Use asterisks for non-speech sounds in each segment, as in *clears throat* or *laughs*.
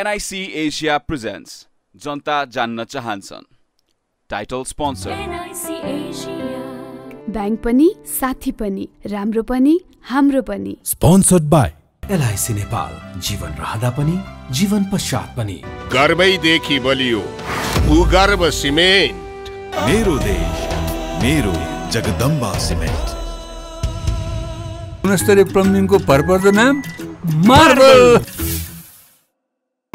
NIC Asia presents जनता जान्न चाहन्छन् टाइटल स्पोन्सर ब्याङ्क पनि साथी पनि राम्रो पनि हाम्रो पनि स्पोन्सर्ड बाई एलआइसी नेपाल जीवन रहँदा पनि जीवन पश्चात पनि गर्वैदेखि बलियो भूगर्भ सिमेन्ट मेरो देश मेरो जगदम्बा सिमेन्ट गुणस्तरीय प्लम्बिङको भरपर्दो नाम मार्बल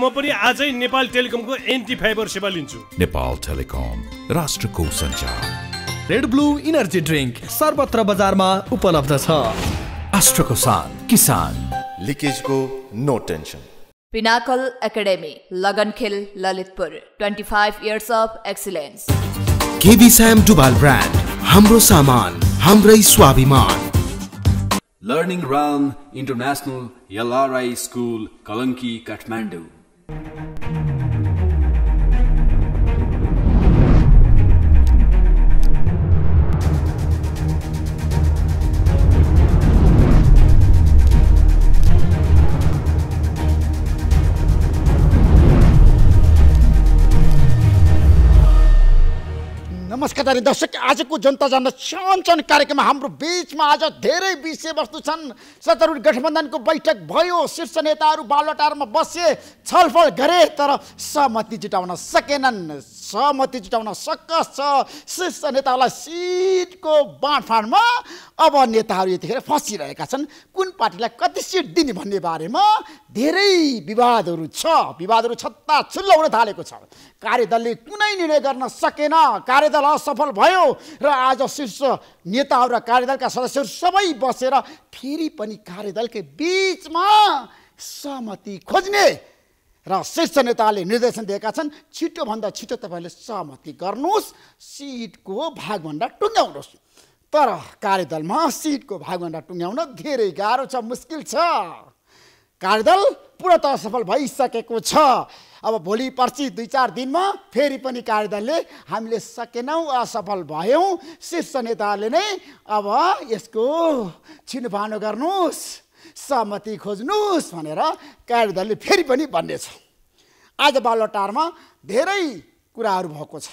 म पनि आजै नेपाल टेलिकमको एन्टी फाइबर सेवा लिन्छु नेपाल टेलिकम राष्ट्रको सञ्चार रेड ब्लू इनर्जी ड्रिङ्क सर्वत्र बजारमा उपलब्ध छ राष्ट्रको शान किसान लिकेजको no tension pinnacle academy Lagankhel Lalitpur 25 years of excellence KB Shyam Dubal brand हाम्रो सामान हाम्रै स्वाभिमान learning realm international LRI school Kalanki Kathmandu Thank you. नमस्कार दर्शक आजको जनता जान्न चाहन्छन् कार्यक्रममा हाम्रो बिचमा आज धेरै विषयवस्तु छन् सत्तारूढ गठबन्धनको बैठक भयो शीर्ष नेताहरू बालटारमा बसे छलफल गरे तर सहमति जुटाउन सकेनन् सहमति जुटाउन सकस छ शीर्ष नेताहरूलाई सिटको बाँडफाँडमा अब नेताहरू यतिखेर फँसिरहेका छन् कुन पार्टीलाई कति सिट दिने भन्ने बारेमा धेरै विवादहरू छ विवादहरू छत्ता छुल्लो हुन थालेको छ कार्यदलले कुनै निर्णय गर्न सकेन कार्यदल असफल भयो र आज शीर्ष नेताहरू र कार्यदलका सदस्यहरू सबै बसेर फेरि पनि कार्यदलकै बिचमा सहमति खोज्ने र शीर्ष नेताले निर्देशन दिएका छन् छिटोभन्दा छिटो तपाईँले सहमति गर्नुहोस् सिटको भागभन्दा टुङ्ग्याउनुहोस् तर कार्यदलमा सिटको भागभन्दा टुङ्ग्याउन धेरै गाह्रो छ मुस्किल छ कार्यदल पूर्णत सफल भइसकेको छ अब भोलि पर्सि दुई चार दिनमा फेरि पनि कार्यदलले हामीले सकेनौँ असफल भयौँ शीर्ष नेताले नै अब यसको छिनोफानो गर्नुहोस् सहमति खोज्नुहोस् भनेर कार्यदलले फेरि पनि भन्नेछ आज बालोटारमा धेरै कुराहरू भएको छ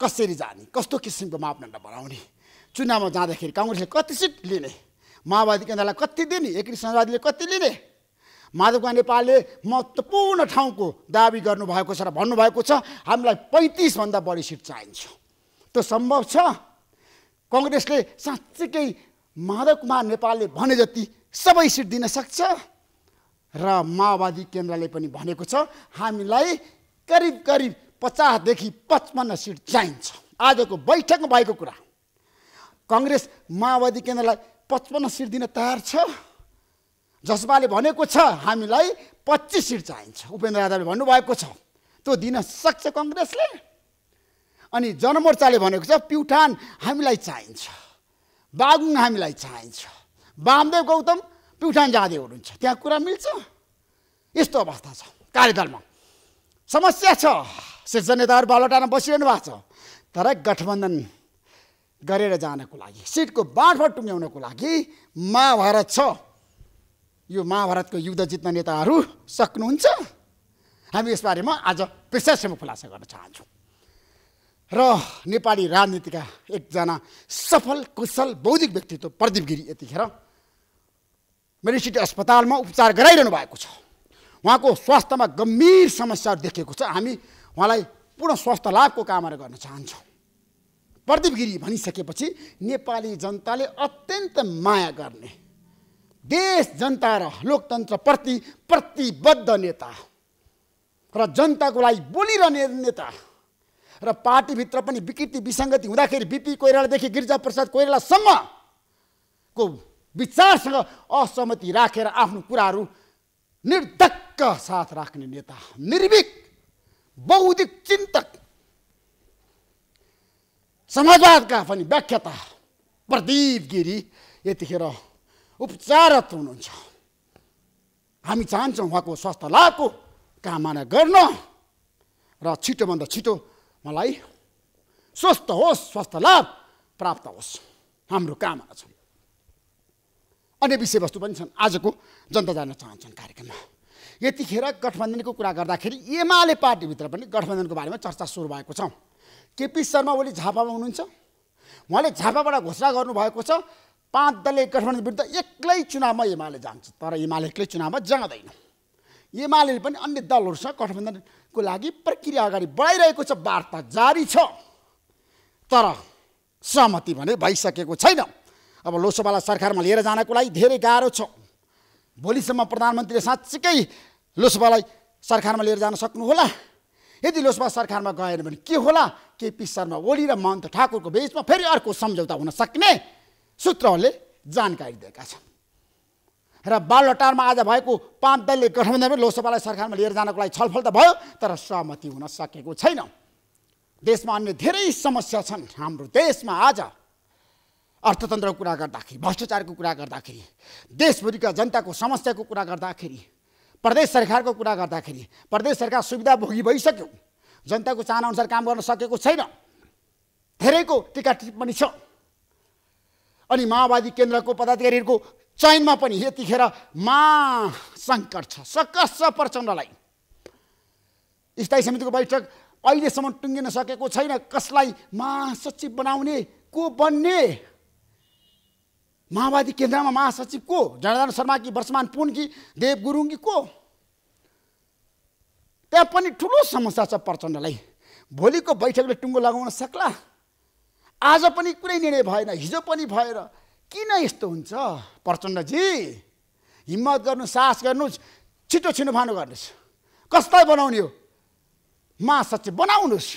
कसरी जाने कस्तो किसिमको मापदण्ड बनाउने चुनावमा जाँदाखेरि काङ्ग्रेसले कति सिट लिने माओवादी केन्द्रलाई कति दिने एकी समाजवादीले कति लिने माधव कुमार नेपालले महत्त्वपूर्ण ठाउँको दावी गर्नुभएको छ र भन्नुभएको छ हामीलाई पैँतिसभन्दा बढी सिट चाहिन्छ त्यो सम्भव छ कङ्ग्रेसले साँच्चीकै माधव कुमार नेपालले भने जति सबै सिट दिन सक्छ र माओवादी केन्द्रले पनि भनेको छ हामीलाई करिब करिब पचासदेखि पचपन्न सिट चाहिन्छ आजको बैठकमा भएको कुरा कङ्ग्रेस माओवादी केन्द्रलाई पचपन्न सिट दिन तयार छ जसपाले भनेको छ हामीलाई पच्चिस सिट चाहिन्छ उपेन्द्र यादवले भन्नुभएको छ त्यो दिन सक्छ कङ्ग्रेसले अनि जनमोर्चाले भनेको छ प्युठान हामीलाई चाहिन्छ बागुङ हामीलाई चाहिन्छ वामदेव गौतम प्युठान जाँदै हुनुहुन्छ त्यहाँ कुरा मिल्छ यस्तो अवस्था छ कार्यदलमा समस्या छ शीर्ष नेताहरू बालटाना बसिरहनु भएको छ तर गठबन्धन गरेर जानको लागि सिटको बाँडफाँड टुङ्ग्याउनको लागि महाभारत छ यो महाभारतको युद्ध जित्न नेताहरू सक्नुहुन्छ हामी यसबारेमा आज विशेषमा खुलासा गर्न चाहन्छौँ र नेपाली राजनीतिका एकजना सफल कुशल बौद्धिक व्यक्तित्व प्रदीप गिरी यतिखेर मेडिसिटी अस्पतालमा उपचार गराइरहनु भएको छ उहाँको स्वास्थ्यमा गम्भीर समस्याहरू देखिएको छ हामी उहाँलाई पूर्ण स्वास्थ्य लाभको कामहरू गर्न चाहन्छौँ प्रदीप गिरी भनिसकेपछि नेपाली जनताले अत्यन्त माया गर्ने देश जनता र लोकतन्त्रप्रति प्रतिबद्ध नेता र जनताको लागि बोलिरहने नेता र पार्टीभित्र पनि विकृति विसङ्गति हुँदाखेरि बिपी कोइरालादेखि गिरिजा प्रसाद कोइरालासम्मको विचारसँग असहमति राखेर आफ्नो कुराहरू निर्धक्क साथ राख्ने नेता निर्भीक बौद्धिक चिन्तक समाजवादका पनि व्याख्याता प्रदीप गिरी यतिखेर उपचारत हुनुहुन्छ हामी चाहन्छौँ उहाँको स्वास्थ्य लाभको कामना गर्न र छिटोभन्दा छिटो मलाई स्वस्थ होस् स्वास्थ्य लाभ प्राप्त होस् हाम्रो कामना छ अन्य विषयवस्तु पनि छन् आजको जनता जान्न चाहन्छन् कार्यक्रममा यतिखेर गठबन्धनको कुरा गर्दाखेरि एमाले पार्टीभित्र पनि गठबन्धनको बारेमा चर्चा सुरु भएको छ केपी शर्मा ओली झापामा हुनुहुन्छ उहाँले झापाबाट घोषणा गर्नुभएको छ पाँच दलले गठबन्धन विरुद्ध एक्लै चुनावमा एमाले जान्छ तर एमाले एक्लै चुनावमा जाँदैन एमाले पनि अन्य दलहरूसँग गठबन्धनको लागि प्रक्रिया अगाडि बढाइरहेको छ वार्ता जारी छ तर सहमति भने भइसकेको छैन अब लोकसभालाई सरकारमा लिएर जानको लागि धेरै गाह्रो छ भोलिसम्म प्रधानमन्त्रीले साँच्चीकै लोकसभालाई सरकारमा लिएर जान सक्नुहोला यदि लोकसभा सरकारमा गएन भने के होला केपी शर्मा ओली र महन्त ठाकुरको बिचमा फेरि अर्को सम्झौता हुन सक्ने सूत्रहरूले जानकारी दिएका छन् र बालटारमा आज भएको पाँच दलले गठबन्धनमा लोकसभालाई सरकारमा लिएर जानको लागि छलफल त भयो तर सहमति हुन सकेको छैन देशमा अन्य धेरै समस्या छन् हाम्रो देशमा आज अर्थतन्त्रको कुरा गर्दाखेरि भ्रष्टाचारको कुरा गर्दाखेरि देशभरिका जनताको समस्याको कुरा गर्दाखेरि प्रदेश सरकारको कुरा गर्दाखेरि प्रदेश सरकार सुविधा भोगी भइसक्यो जनताको चाहनाअनुसार काम गर्न सकेको छैन धेरैको टिका पनि छ अनि माओवादी केन्द्रको पदाधिकारीहरूको चयनमा पनि यतिखेर सङ्कट छ सकस छ प्रचण्डलाई स्थायी समितिको बैठक अहिलेसम्म टुङ्गिन सकेको छैन कसलाई महासचिव बनाउने को बन्ने माओवादी केन्द्रमा महासचिव को जनार्दन शर्मा कि वर्षमान पुन कि देव गुरुङ कि को त्यहाँ पनि ठुलो समस्या छ प्रचण्डलाई भोलिको बैठकले टुङ्गो लगाउन सक्ला आज पनि कुनै निर्णय भएन हिजो पनि भएर किन यस्तो हुन्छ प्रचण्डजी हिम्मत गर्नु साहस गर्नु छिटो छिटो भानु गर्नुहोस् कसलाई बनाउने हो महासचिव बनाउनुहोस्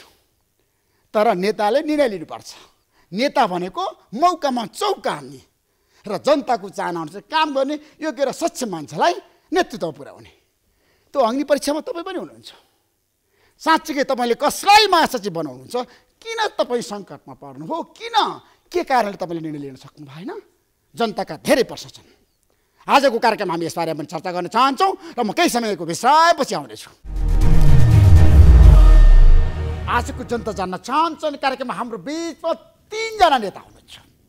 तर नेताले निर्णय लिनुपर्छ नेता भनेको मौकामा चौका हान्ने र जनताको चाहना अनुसार काम गर्ने योग्य र सक्षम मान्छेलाई नेतृत्व पुर्याउने त्यो अग्नि परीक्षामा तपाईँ पनि हुनुहुन्छ साँच्चीकै तपाईँले कसलाई महासचिव बनाउनुहुन्छ किन तपाईँ सङ्कटमा हो किन के कारणले तपाईँले निर्णय लिन सक्नु भएन जनताका धेरै प्रश्न छन् आजको कार्यक्रम हामी यसबारेमा पनि चर्चा गर्न चाहन्छौँ र म केही समयको विषयपछि आउनेछु आजको जनता जान्न चाहन्छन् कार्यक्रममा हाम्रो बिचमा तिनजना नेता हुन्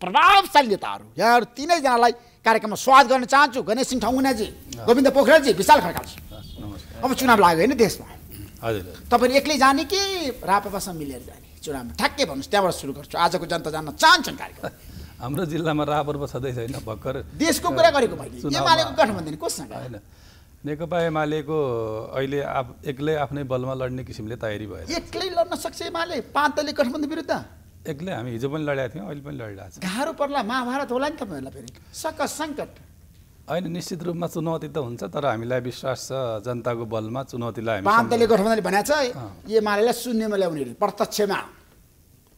प्रभावशाली नेताहरू यहाँहरू तिनैजनालाई कार्यक्रममा स्वागत गर्न चाहन्छु गणेश सिंह ठङ्गुनाजी गोविन्द पोखरेलजी विशाल खड्काजी अब चुनाव लाग्यो होइन देशमा हजुर तपाईँले एक्लै जाने कि रापापासँग मिलेर जाने चुनावमा ठ्याक्कै भन्नुहोस् त्यहाँबाट सुरु गर्छु आजको जनता जान्न चाहन्छन् कार्यक्रम *laughs* हाम्रो जिल्लामा रापरपा छँदै छैन भर्खर देशको कुरा गरेको मैले गठबन्धन कोसँग होइन नेकपा एमालेको अहिले आफ एक्लै आफ्नै बलमा लड्ने किसिमले तयारी भयो एक्लै लड्न सक्छ एमाले पाँच दलीय गठबन्धन विरुद्ध एक्लै हामी हिजो पनि लडेका थियौँ अहिले पनि लडिरहेको छ गाह्रो पर्ला महाभारत होला नि तपाईँहरूलाई फेरि सक सङ्कट होइन निश्चित रूपमा चुनौती त हुन्छ तर हामीलाई विश्वास छ जनताको बलमा चुनौतीलाई पाँच गठबन्धनले भनेको छ यो मालेलाई शून्यमा ल्याउने प्रत्यक्षमा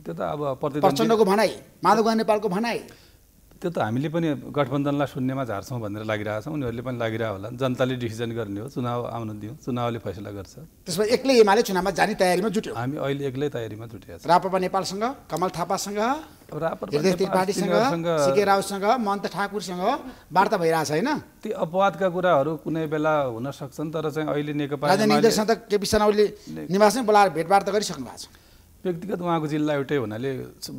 त्यो त अब प्रचण्डको भनाइ माधव नेपालको भनाइ त्यो त हामीले पनि गठबन्धनलाई शून्यमा झार्छौँ भनेर लागिरहेछौँ उनीहरूले पनि लागिरहेको होला जनताले डिसिजन गर्ने हो चुनाव आउन दियो चुनावले फैसला गर्छ त्यसमा एक्लै एमाले चुनावमा जाने तयारीमा जुट्यो हामी अहिले एक्लै तयारीमा जुटेका छौँ रापा नेपालसँग कमल थापासँग रावसँग मन्त ठाकुरसँग वार्ता भइरहेछ होइन ती अपवादका कुराहरू कुनै बेला हुन सक्छन् तर चाहिँ अहिले नेकपा केपी शर्माले निवासमै बोलाएर भेटवार्ता गरिसक्नु भएको छ व्यक्तिगत उहाँको जिल्ला एउटै हुनाले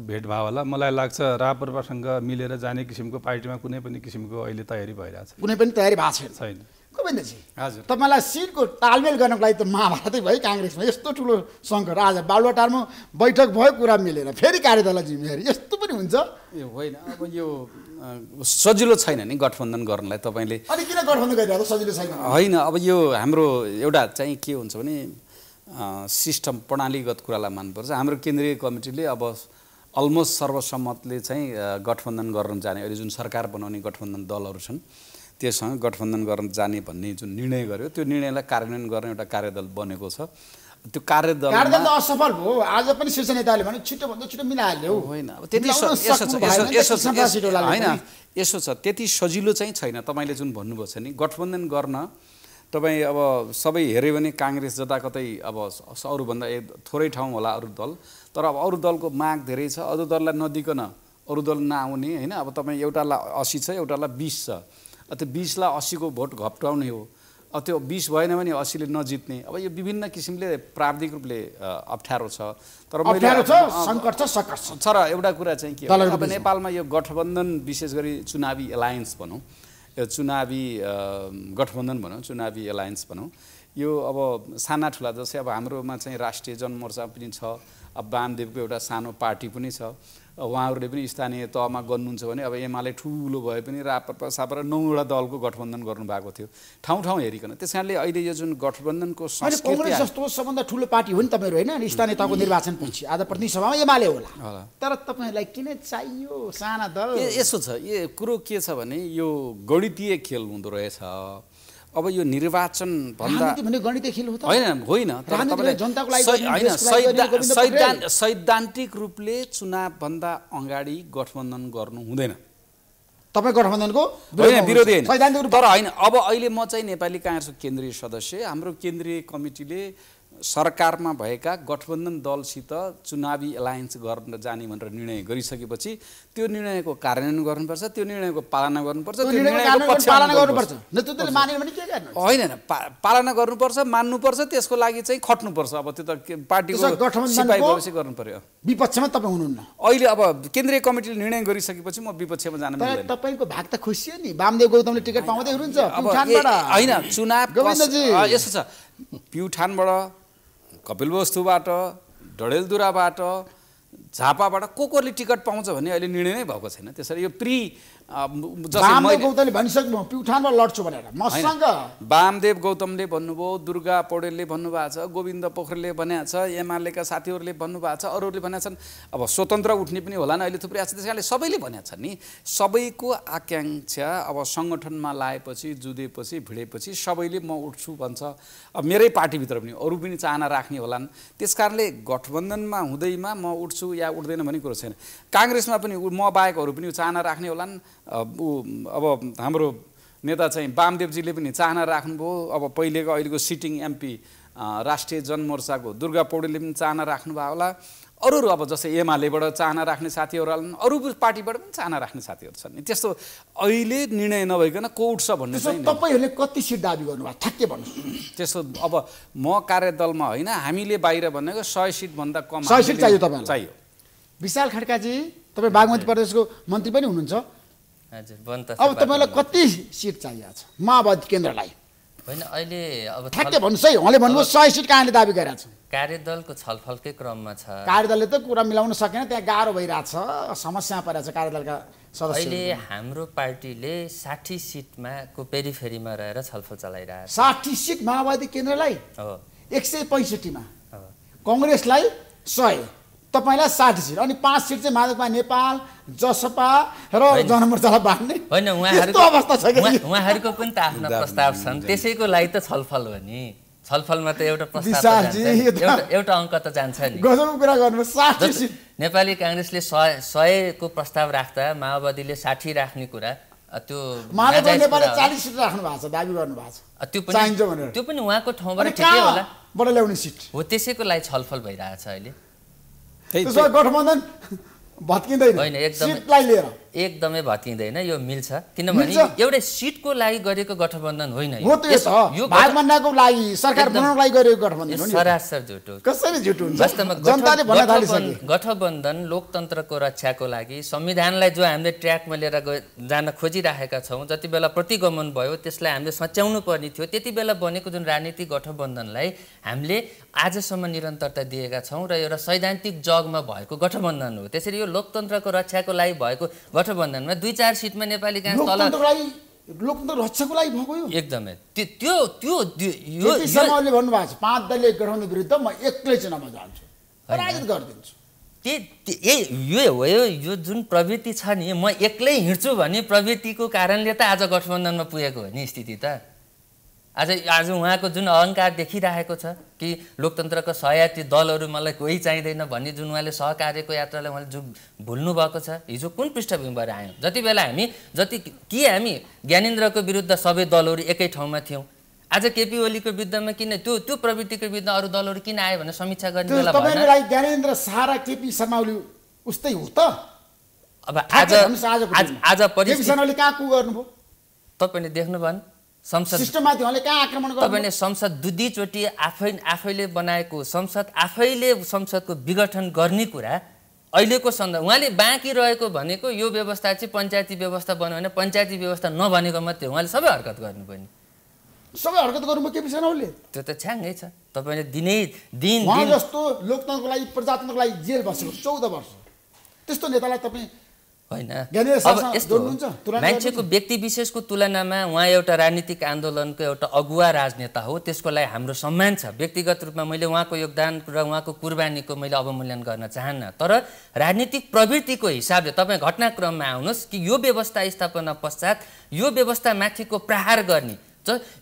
भेटभाव होला मलाई लाग्छ रापरपासँग मिलेर जाने किसिमको पार्टीमा कुनै पनि किसिमको अहिले तयारी भइरहेको छ कुनै पनि तयारी भएको छैन गोविन्दजी हजुर तपाईँलाई सिटको तालमेल गर्नको लागि त महाभारतै भयो काङ्ग्रेसमा यस्तो ठुलो सङ्कट आज बालुवाटारमा बैठक भयो कुरा मिलेर फेरि कार्यदललाई जिम्मेवारी यस्तो पनि हुन्छ ए होइन अब यो सजिलो छैन नि गठबन्धन गर्नलाई तपाईँले किन गठबन्धन गरिरहेको सजिलो छैन होइन अब यो हाम्रो एउटा चाहिँ के हुन्छ भने सिस्टम प्रणालीगत कुरालाई मान्नुपर्छ हाम्रो केन्द्रीय कमिटीले अब अलमोस्ट सर्वसम्मतले चाहिँ गठबन्धन गर्न जाने अहिले जुन सरकार बनाउने गठबन्धन दलहरू छन् त्योसँग गठबन्धन गर्न जाने भन्ने जुन निर्णय गर्यो त्यो निर्णयलाई कार्यान्वयन गर्ने एउटा कार्यदल बनेको छ त्यो कार्यदल कार्यदल असफल भयो आज पनि शीर्ष नेताले भने छिटोभन्दा छिटो मिलाइहाल्यो होइन त्यति होइन यसो छ त्यति सजिलो चाहिँ छैन तपाईँले जुन भन्नुभएको छ नि गठबन्धन गर्न तपाईँ अब सबै हेऱ्यो भने काङ्ग्रेस जता कतै अब अरूभन्दा थोरै ठाउँ होला अरू दल तर अब अरू दलको माग धेरै छ अरू दललाई नदिकन अरू दल नआउने होइन अब तपाईँ एउटालाई असी छ एउटालाई बिस छ त्यो बिसलाई असीको भोट घप्टाउने हो अब त्यो बिस भएन भने असीले नजित्ने अब यो विभिन्न किसिमले प्राविधिक रूपले अप्ठ्यारो छ तर मैले छ र एउटा कुरा चाहिँ के नेपालमा यो गठबन्धन विशेष गरी चुनावी एलायन्स भनौँ चुनावी गठबन्धन भनौँ चुनावी एलायन्स भनौँ यो अब साना ठुला जस्तै अब हाम्रोमा चाहिँ राष्ट्रिय जनमोर्चा पनि छ अब वामदेवको एउटा सानो पार्टी पनि छ उहाँहरूले पनि स्थानीय तहमा गर्नुहुन्छ भने अब एमाले ठुलो भए पनि राप सापर नौवटा दलको गठबन्धन गर्नुभएको थियो ठाउँ ठाउँ हेरिकन त्यस कारणले अहिले यो जुन गठबन्धनको जस्तो सबभन्दा ठुलो पार्टी हो नि तपाईँहरू होइन स्थानीय तहको निर्वाचन पछि आज प्रतिनिधि सभामा एमाले होला तर तपाईँलाई किन चाहियो साना दल यसो छ यो कुरो के छ भने यो गणितीय खेल हुँदो रहेछ अब यो निर्वाचन भन्दा होइन होइन सैद्धान्तिक रूपले चुनावभन्दा अगाडि गठबन्धन गर्नु हुँदैन तपाईँ गठबन्धनको होइन विरोधी होइन तर होइन अब अहिले म चाहिँ नेपाली काङ्ग्रेसको केन्द्रीय सदस्य हाम्रो केन्द्रीय कमिटीले सरकारमा भएका गठबन्धन दलसित चुनावी एलायन्स गर्न जाने भनेर निर्णय गरिसकेपछि त्यो निर्णयको कार्यान्वयन गर्नुपर्छ त्यो निर्णयको पालना गर्नुपर्छ होइन पालना गर्नुपर्छ मान्नुपर्छ त्यसको लागि चाहिँ खट्नुपर्छ अब त्यो त पार्टीको सिपाही गर्नु पर्यो विपक्षमा तपाईँ हुनुहुन्न अहिले अब केन्द्रीय कमिटीले निर्णय गरिसकेपछि म विपक्षमा जान तपाईँको भाग त खुसी हो नि वामदेव गौतमले टिकट पाउँदै हुनुहुन्छ होइन चुनाव यस्तो छ प्युठानबाट कपिलवस्तुबाट डडेलधुराबाट झापाबाट को कसले टिकट पाउँछ भन्ने अहिले निर्णय नै भएको छैन त्यसरी यो प्री, वामदेव गौतमले भनिसक्नु प्युठानमा लड्छु भनेर मसँग वामदेव गौतमले भन्नुभयो दुर्गा पौडेलले भन्नुभएको छ गोविन्द पोखरेलले भनेको छ एमालेका साथीहरूले भन्नुभएको छ अरूहरूले भनेको छन् अब स्वतन्त्र उठ्ने पनि होला नि अहिले थुप्रै आएको छ त्यस कारणले सबैले भनेको छन् नि सबैको आकाङ्क्षा अब सङ्गठनमा लाएपछि जुधेपछि भिडेपछि सबैले म उठ्छु भन्छ अब मेरै पार्टीभित्र पनि अरू पनि चाहना राख्ने होलान् त्यस कारणले गठबन्धनमा हुँदैमा म उठ्छु या उठ्दैन भन्ने कुरो छैन काङ्ग्रेसमा पनि म बाहेक पनि चाहना राख्ने होलान् ऊ अब हाम्रो नेता चाहिँ वामदेवजीले पनि चाहना राख्नुभयो अब पहिलेको अहिलेको सिटिङ एमपी राष्ट्रिय जनमोर्चाको दुर्गा पौडेलले पनि चाहना राख्नुभयो होला अरूहरू अब जस्तै एमालेबाट चाहना राख्ने साथीहरू हाल्नु अरू पार्टीबाट पनि चाहना राख्ने साथीहरू छन् त्यस्तो अहिले निर्णय नभइकन को उठ्छ भन्ने चाहिँ तपाईँहरूले कति सिट दाबी गर्नुभयो ठ्याक्कै भन्नु *clears throat* त्यस्तो अब म कार्यदलमा होइन हामीले बाहिर भनेको सय सिटभन्दा कम सय सिट चाहियो तपाईँलाई चाहियो विशाल खड्काजी तपाईँ बागमती प्रदेशको मन्त्री पनि हुनुहुन्छ अब तपाईँलाई कति सिट चाहिएको छ माओवादी केन्द्रलाई होइन अहिले अब ठ्याक्कै भन्नुहोस् है उहाँले भन्नुभयो सय सिट कहाँले दाबी गरेका छन् कार्यदलको छलफलकै क्रममा छ कार्यदलले त कुरा मिलाउन सकेन त्यहाँ गाह्रो भइरहेछ समस्या परेको छ कार्यदलका अहिले हाम्रो पार्टीले साठी सिटमा को पेरिफेरीमा रहेर छलफल चलाइरहेको छ साठी सिट माओवादी केन्द्रलाई हो एक सय पैँसठीमा कङ्ग्रेसलाई सय तपाईँलाई साठी सिट अनि पाँच सिट चाहिँ माधवपा नेपाल जसपा र जनमोर्चालाई बाँड्ने होइन उहाँहरूको अवस्था छ पनि त आफ्नो प्रस्ताव छन् त्यसैको लागि त छलफल हो नि छलफलमा त एउटा प्रस्ताव एउटा अङ्क त जान्छ नि कुरा गर्नु नेपाली काङ्ग्रेसले सय सयको प्रस्ताव राख्दा माओवादीले साठी राख्ने कुरा त्यो त्यो पनि उहाँको ठाउँबाट ठिकै होला हो त्यसैको लागि छलफल भइरहेछ अहिले त्यसो गठबन्धन भत्किँदैन सिटलाई लिएर एकदमै भत्किँदैन यो मिल्छ किनभने एउटै सिटको लागि गरेको गठबन्धन होइन सरासर झुटो गठबन्धन लोकतन्त्रको रक्षाको लागि संविधानलाई जो हामीले ट्र्याकमा लिएर जान खोजिराखेका छौँ जति बेला प्रतिगमन भयो त्यसलाई हामीले सच्याउनु पर्ने थियो त्यति बेला बनेको जुन राजनीतिक गठबन्धनलाई हामीले आजसम्म निरन्तरता दिएका छौँ र एउटा सैद्धान्तिक जगमा भएको गठबन्धन हो त्यसरी यो लोकतन्त्रको रक्षाको लागि भएको गठबन्धनमा दुई चार सिटमा नेपाली काङ्ग्रेस तल लोकतन्त्र रक्षाको लागि भएको यो एकदमै त्यो त्यो यो शर्माले भन्नुभएको छ पाँच दलले गठाउने विरुद्ध म एक्लै चुनावमा जान्छु पराजित गरिदिन्छु यही हो यो जुन प्रवृत्ति छ नि म एक्लै हिँड्छु भन्ने प्रवृत्तिको कारणले त आज गठबन्धनमा पुगेको हो नि स्थिति त आज आज उहाँको जुन अहङ्कार देखिरहेको छ कि लोकतन्त्रको सहयात्री दलहरू मलाई कोही चाहिँदैन भन्ने जुन उहाँले सहकार्यको यात्रालाई उहाँले जुन भुल्नु भएको छ हिजो कुन पृष्ठभूमिबाट आयौँ जति बेला हामी जति के हामी ज्ञानेन्द्रको विरुद्ध सबै दलहरू एकै ठाउँमा थियौँ आज केपी ओलीको विरुद्धमा किन त्यो त्यो प्रवृत्तिको विरुद्ध अरू दलहरू किन आयो भने समीक्षा गर्ने बेला ज्ञानेन्द्र सारा केपी उस्तै हो त अब आज आज तपाईँले देख्नु भएन तपाईँले संसद दुईचोटि आफै आफैले बनाएको संसद आफैले संसदको विघटन गर्ने कुरा अहिलेको सन्दर्भ उहाँले बाँकी रहेको भनेको यो व्यवस्था चाहिँ पञ्चायती व्यवस्था बन्यो भने पञ्चायती व्यवस्था नभनेको मात्रै उहाँले सबै हरकत गर्नुपर्ने सबै हरकत गर्नु के विषय उसले त्यो त छ्याङ्गै छ तपाईँले दिनै दिन जस्तो लोकतन्त्रको लागि प्रजातन्त्रको लागि जेल बसेको चौध वर्ष त्यस्तो नेतालाई तपाईँ होइन मान्छेको व्यक्ति विशेषको तुलनामा उहाँ एउटा राजनीतिक आन्दोलनको एउटा अगुवा राजनेता हो त्यसको लागि हाम्रो सम्मान छ व्यक्तिगत रूपमा मैले उहाँको योगदान र उहाँको कुर्बानीको मैले अवमूल्यन गर्न चाहन्न तर राजनीतिक प्रवृत्तिको हिसाबले तपाईँ घटनाक्रममा आउनुहोस् कि यो व्यवस्था स्थापना पश्चात यो व्यवस्था माथिको प्रहार गर्ने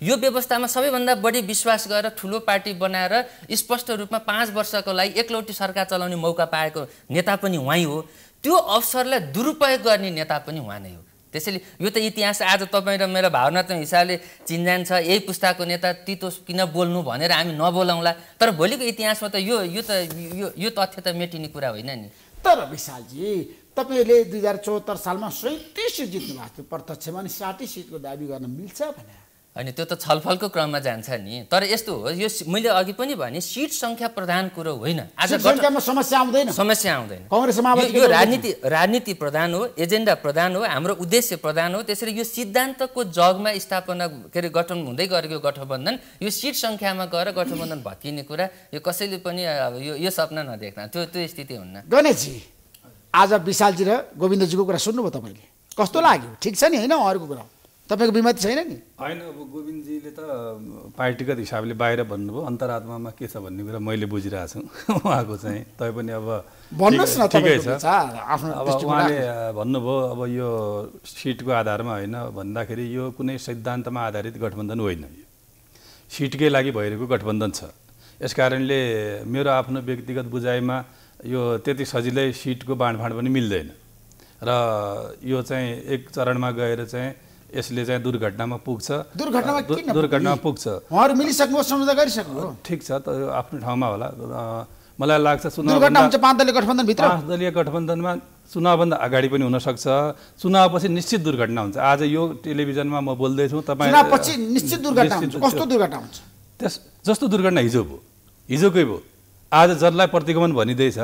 यो व्यवस्थामा सबैभन्दा बढी विश्वास गरेर ठुलो पार्टी बनाएर स्पष्ट रूपमा पाँच वर्षको लागि एकलौटी सरकार चलाउने मौका पाएको नेता पनि उहाँ हो त्यो अवसरलाई दुरुपयोग गर्ने नेता पनि उहाँ नै हो त्यसैले यो त इतिहास आज तपाईँ र मेरो भावनात्मक हिसाबले चिन्जान छ यही पुस्ताको नेता तितो किन बोल्नु भनेर हामी नबोलाउँला तर भोलिको इतिहासमा त यो यो त यो यो तथ्य त मेटिने कुरा होइन नि तर विशालजी तपाईँले दुई हजार चौहत्तर सालमा सैँतिस सिट जित्नु भएको थियो प्रत्यक्षमा नि साठी सिटको दाबी गर्न मिल्छ भनेर होइन त्यो त छलफलको क्रममा जान्छ नि तर यस्तो हो यो मैले अघि पनि भने सिट सङ्ख्या प्रधान कुरो होइन आज समस्या आउँदैन समस्या आउँदैन यो राजनीति राजनीति प्रधान हो एजेन्डा प्रधान हो हाम्रो उद्देश्य प्रधान हो त्यसरी यो सिद्धान्तको जगमा स्थापना के अरे गठन हुँदै गरेको गठबन्धन यो सिट सङ्ख्यामा गएर गठबन्धन भत्किने कुरा यो कसैले पनि अब यो यो सपना नदेख्न त्यो त्यो स्थिति हुन्न गणेशजी आज विशालजी र गोविन्दजीको कुरा सुन्नुभयो तपाईँले कस्तो लाग्यो ठिक छ नि होइन उहाँहरूको कुरा तपाईँको त छैन नि होइन अब गोविन्दजीले त पार्टीगत हिसाबले बाहिर भन्नुभयो अन्तरात्मामा के छ भन्ने कुरा मैले बुझिरहेको छु *laughs* उहाँको चाहिँ पनि अब भन्नुहोस् न ठिकै छ अब उहाँले भन्नुभयो अब यो सिटको आधारमा होइन भन्दाखेरि यो कुनै सिद्धान्तमा आधारित गठबन्धन होइन यो सिटकै लागि भइरहेको गठबन्धन छ यसकारणले मेरो आफ्नो व्यक्तिगत बुझाइमा यो त्यति सजिलै सिटको बाँडफाँड पनि मिल्दैन र यो चाहिँ एक चरणमा गएर चाहिँ यसले चाहिँ दुर्घटनामा पुग्छ दुर्घटनामा दुर्घटनामा पुग्छ उहाँहरू मिलिसक्नु सम्झौता गरिसक्नु ठिक छ त आफ्नो ठाउँमा होला मलाई लाग्छ दुर्घटना हुन्छ पाँच दलीय गठबन्धनभित्र पाँच दलीय गठबन्धनमा चुनावभन्दा अगाडि पनि हुनसक्छ चुनावपछि निश्चित दुर्घटना हुन्छ आज यो टेलिभिजनमा म बोल्दैछु तपाईँ निश्चित दुर्घटना कस्तो दुर्घटना हुन्छ त्यस जस्तो दुर्घटना हिजो भयो हिजोकै भयो आज जसलाई प्रतिगमन भनिँदैछ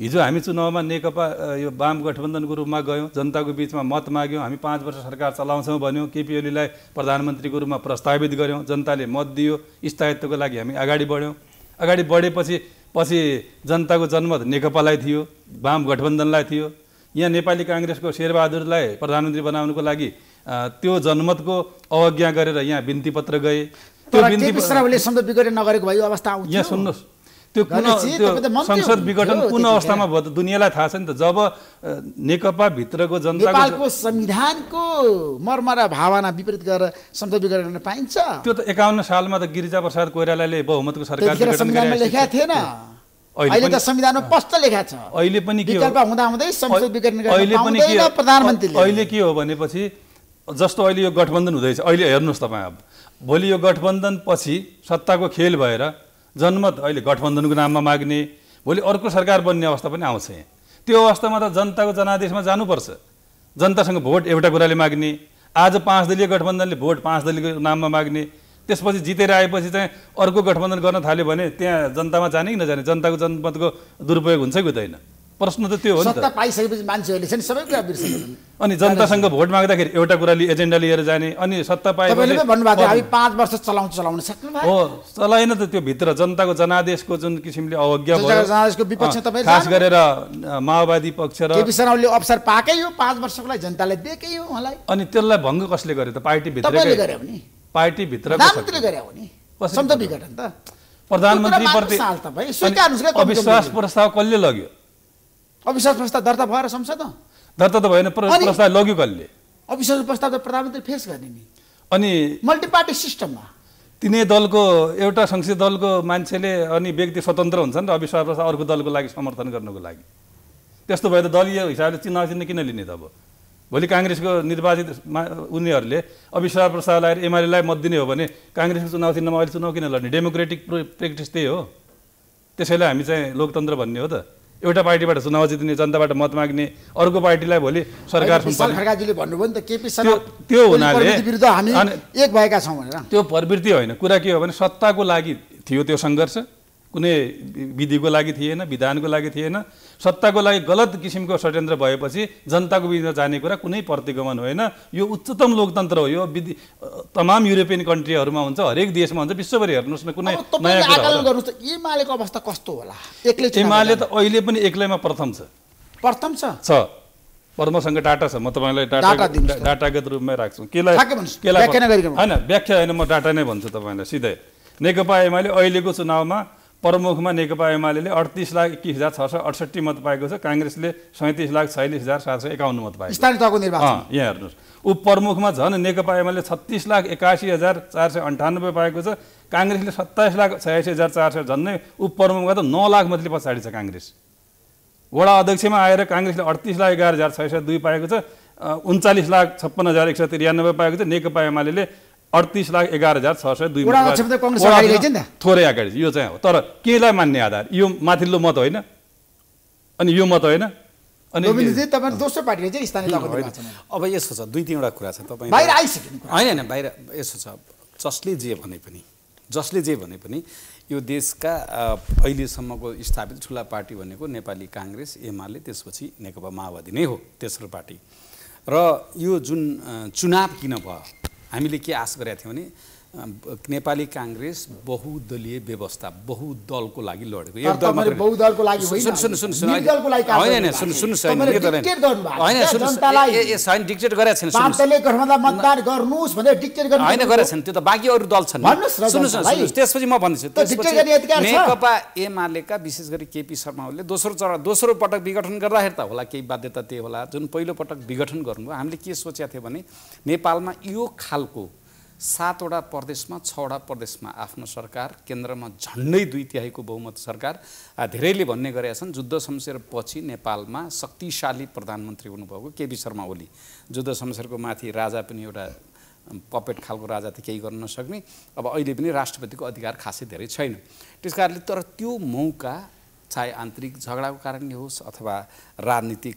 हिजो हामी चुनावमा नेकपा यो वाम गठबन्धनको रूपमा गयौँ जनताको बिचमा मत माग्यौँ हामी पाँच वर्ष सरकार चलाउँछौँ भन्यौँ केपी ओलीलाई प्रधानमन्त्रीको रूपमा प्रस्तावित गऱ्यौँ जनताले मत दियो स्थायित्वको लागि हामी अगाडि बढ्यौँ अगाडि बढेपछि पछि जनताको जनमत नेकपालाई थियो वाम गठबन्धनलाई थियो यहाँ नेपाली काङ्ग्रेसको शेरबहादुरलाई प्रधानमन्त्री बनाउनुको लागि त्यो जनमतको अवज्ञा गरेर यहाँ बिन्ती पत्र गए त्यो बिन्ती पत्र नगरेको भयो अवस्था यहाँ सुन्नुहोस् त्यो कुन संसद विघटन कुन अवस्थामा भयो त दुनियाँलाई थाहा छ नि त जब नेकपाभित्रको जनताको संविधानको र भावना विपरीत गरेर संसद विघटन गर्न पाइन्छ त्यो त एकाउन्न सालमा त गिरिजा प्रसाद कोइरालाले बहुमतको सरकार थिएन अहिले त संविधानमा लेखा छ अहिले पनि के हुँदा हुँदै संसद विघटन अहिले पनि अहिले के हो भनेपछि जस्तो अहिले यो गठबन्धन हुँदैछ अहिले हेर्नुहोस् तपाईँ अब भोलि यो गठबन्धन पछि सत्ताको खेल भएर जनमत अहिले गठबन्धनको नाममा माग्ने भोलि अर्को सरकार बन्ने अवस्था पनि आउँछ यहाँ त्यो अवस्थामा त जनताको जनादेशमा जानुपर्छ जनतासँग भोट एउटा कुराले माग्ने आज पाँच दलीय गठबन्धनले भोट पाँच दलीयको नाममा माग्ने त्यसपछि जितेर आएपछि चाहिँ अर्को गठबन्धन गर्न थाल्यो भने त्यहाँ जनतामा जाने कि नजाने जनताको जनमतको दुरुपयोग हुन्छ कि हुँदैन प्रश्न त त्यो हो सत्ता पाइसकेपछि मान्छेहरूले चाहिँ सबै कुरा बिर्सिन्छन् अनि जनतासँग भोट माग्दाखेरि एउटा कुराले एजेन्डा लिएर जाने अनि सत्ता पाएपछि भन्नुभएको हामी पाँच वर्ष चलाउनु चलाउन सक्नु हो चलाएन त त्यो भित्र जनताको जनादेशको जुन किसिमले अवज्ञा भयो जनादेशको विपक्ष तपाईँ खास गरेर माओवादी पक्ष र केपी शर्माले अवसर पाएकै हो पाँच वर्षको लागि जनताले दिएकै हो उहाँलाई अनि त्यसलाई भङ्ग कसले गर्यो त पार्टी गरे हो नि गरे हो नि विघटन त प्रधानमन्त्री प्रति अविश्वास प्रस्ताव कसले लग्यो अविश्वास प्रस्ताव दर्ता भएर संसद दर्ता त भएन प्रस्ताव लग्यो कसले अविश्वास प्रस्ताव त प्रधानमन्त्री फेस गर्ने नि अनि मल्टिपार्टी सिस्टममा तिनै दलको एउटा संसदीय दलको मान्छेले अनि व्यक्ति स्वतन्त्र हुन्छ नि अविश्वास प्रस्ताव अर्को दलको लागि समर्थन गर्नुको लागि त्यस्तो भयो त दलीय हिसाबले चिन्ह चिन्ह किन लिने त अब भोलि काङ्ग्रेसको निर्वाचित उनीहरूले अविश्वास प्रस्ताव लगाएर एमआलएलाई मत दिने हो भने काङ्ग्रेसको चुनाव चिन्हमा अहिले चुनाव किन लड्ने डेमोक्रेटिक प्र्याक्टिस त्यही हो त्यसैले हामी चाहिँ लोकतन्त्र भन्ने हो त एउटा पार्टीबाट चुनाव जित्ने जनताबाट मत माग्ने अर्को पार्टीलाई भोलि सरकार खड्काजीले भन्नुभयो नि त केपी त्यो हुनाले हामी एक भएका छौँ भनेर त्यो प्रवृत्ति होइन कुरा के हो भने सत्ताको लागि थियो त्यो सङ्घर्ष कुनै विधिको लागि थिएन विधानको लागि थिएन सत्ताको लागि गलत किसिमको षड्यन्त्र भएपछि जनताको बिचमा जाने कुरा कुनै प्रतिगमन होइन यो उच्चतम लोकतन्त्र हो यो विधि तमाम युरोपियन कन्ट्रीहरूमा हुन्छ हरेक देशमा हुन्छ विश्वभरि हेर्नुहोस् न कुनै एमालेको अवस्था कस्तो होला एक्लै एमाले त अहिले पनि एक्लैमा प्रथम छ प्रथम छ पद्मसँग डाटा छ म तपाईँलाई डाटा डाटागत रूपमै राख्छु केलाई केलाई होइन व्याख्या होइन म डाटा नै भन्छु तपाईँलाई सिधै नेकपा एमाले अहिलेको चुनावमा प्रमुखमा नेकपा एमाले अडतिस लाख एक्किस हजार छ सय अडसट्ठी मत पाएको छ काङ्ग्रेसले सैँतिस लाख छयालिस हजार सात सय एकाउन्न मत पाएको स्थानीय तहको निर्वाचन यहाँ हेर्नुहोस् उपप्रमुखमा झन् नेकपा एमाले छत्तिस लाख एकासी हजार चार सय अन्ठानब्बे पाएको छ काङ्ग्रेसले सत्ताइस लाख छयासी हजार चार सय झन् उपप्रमुखमा त नौ लाख मतले पछाडि छ काङ्ग्रेस वडा अध्यक्षमा आएर काङ्ग्रेसले अडतिस लाख एघार हजार छ सय दुई पाएको छ उन्चालिस लाख छप्पन्न हजार एक सय त्रियानब्बे पाएको छ नेकपा एमाले अडतिस लाख एघार हजार छ सय दुई थोरै अगाडि यो चाहिँ हो तर केलाई मान्ने आधार यो माथिल्लो मत होइन अनि यो मत होइन अनि दोस्रो पार्टीले चाहिँ स्थानीय अब यसो छ दुई तिनवटा कुरा छ तपाईँ बाहिर आइसक्यो होइन होइन बाहिर यसो छ जसले जे भने पनि जसले जे भने पनि यो देशका अहिलेसम्मको स्थापित ठुला पार्टी भनेको नेपाली काङ्ग्रेस एमाले त्यसपछि नेकपा माओवादी नै हो तेस्रो पार्टी र यो जुन चुनाव किन भयो हामीले के आश गरेका थियौँ भने नेपाली काङ्ग्रेस बहुदलीय व्यवस्था बहुदलको लागि लडेको होइन गरेका छन् त्यो त बाँकी अरू दल छन् त्यसपछि म भन्दैछु नेकपा एमालेका विशेष गरी केपी शर्माले दोस्रो चरण दोस्रो पटक विघटन गर्दाखेरि त होला केही बाध्यता त्यही होला जुन पहिलो पटक विघटन गर्नु हामीले के सोचेका थियो भने नेपालमा यो खालको सातवटा प्रदेशमा छवटा प्रदेशमा आफ्नो सरकार केन्द्रमा झन्डै दुई तिहाईको बहुमत सरकार धेरैले भन्ने गरेका छन् जुद्ध पछि नेपालमा शक्तिशाली प्रधानमन्त्री हुनुभएको केपी शर्मा ओली युद्ध शमशेरको माथि राजा पनि एउटा पपेट खालको राजा त केही गर्न नसक्ने अब अहिले पनि राष्ट्रपतिको अधिकार खासै धेरै छैन त्यस कारणले तर त्यो मौका चाहे आन्तरिक झगडाको कारणले होस् अथवा राजनीतिक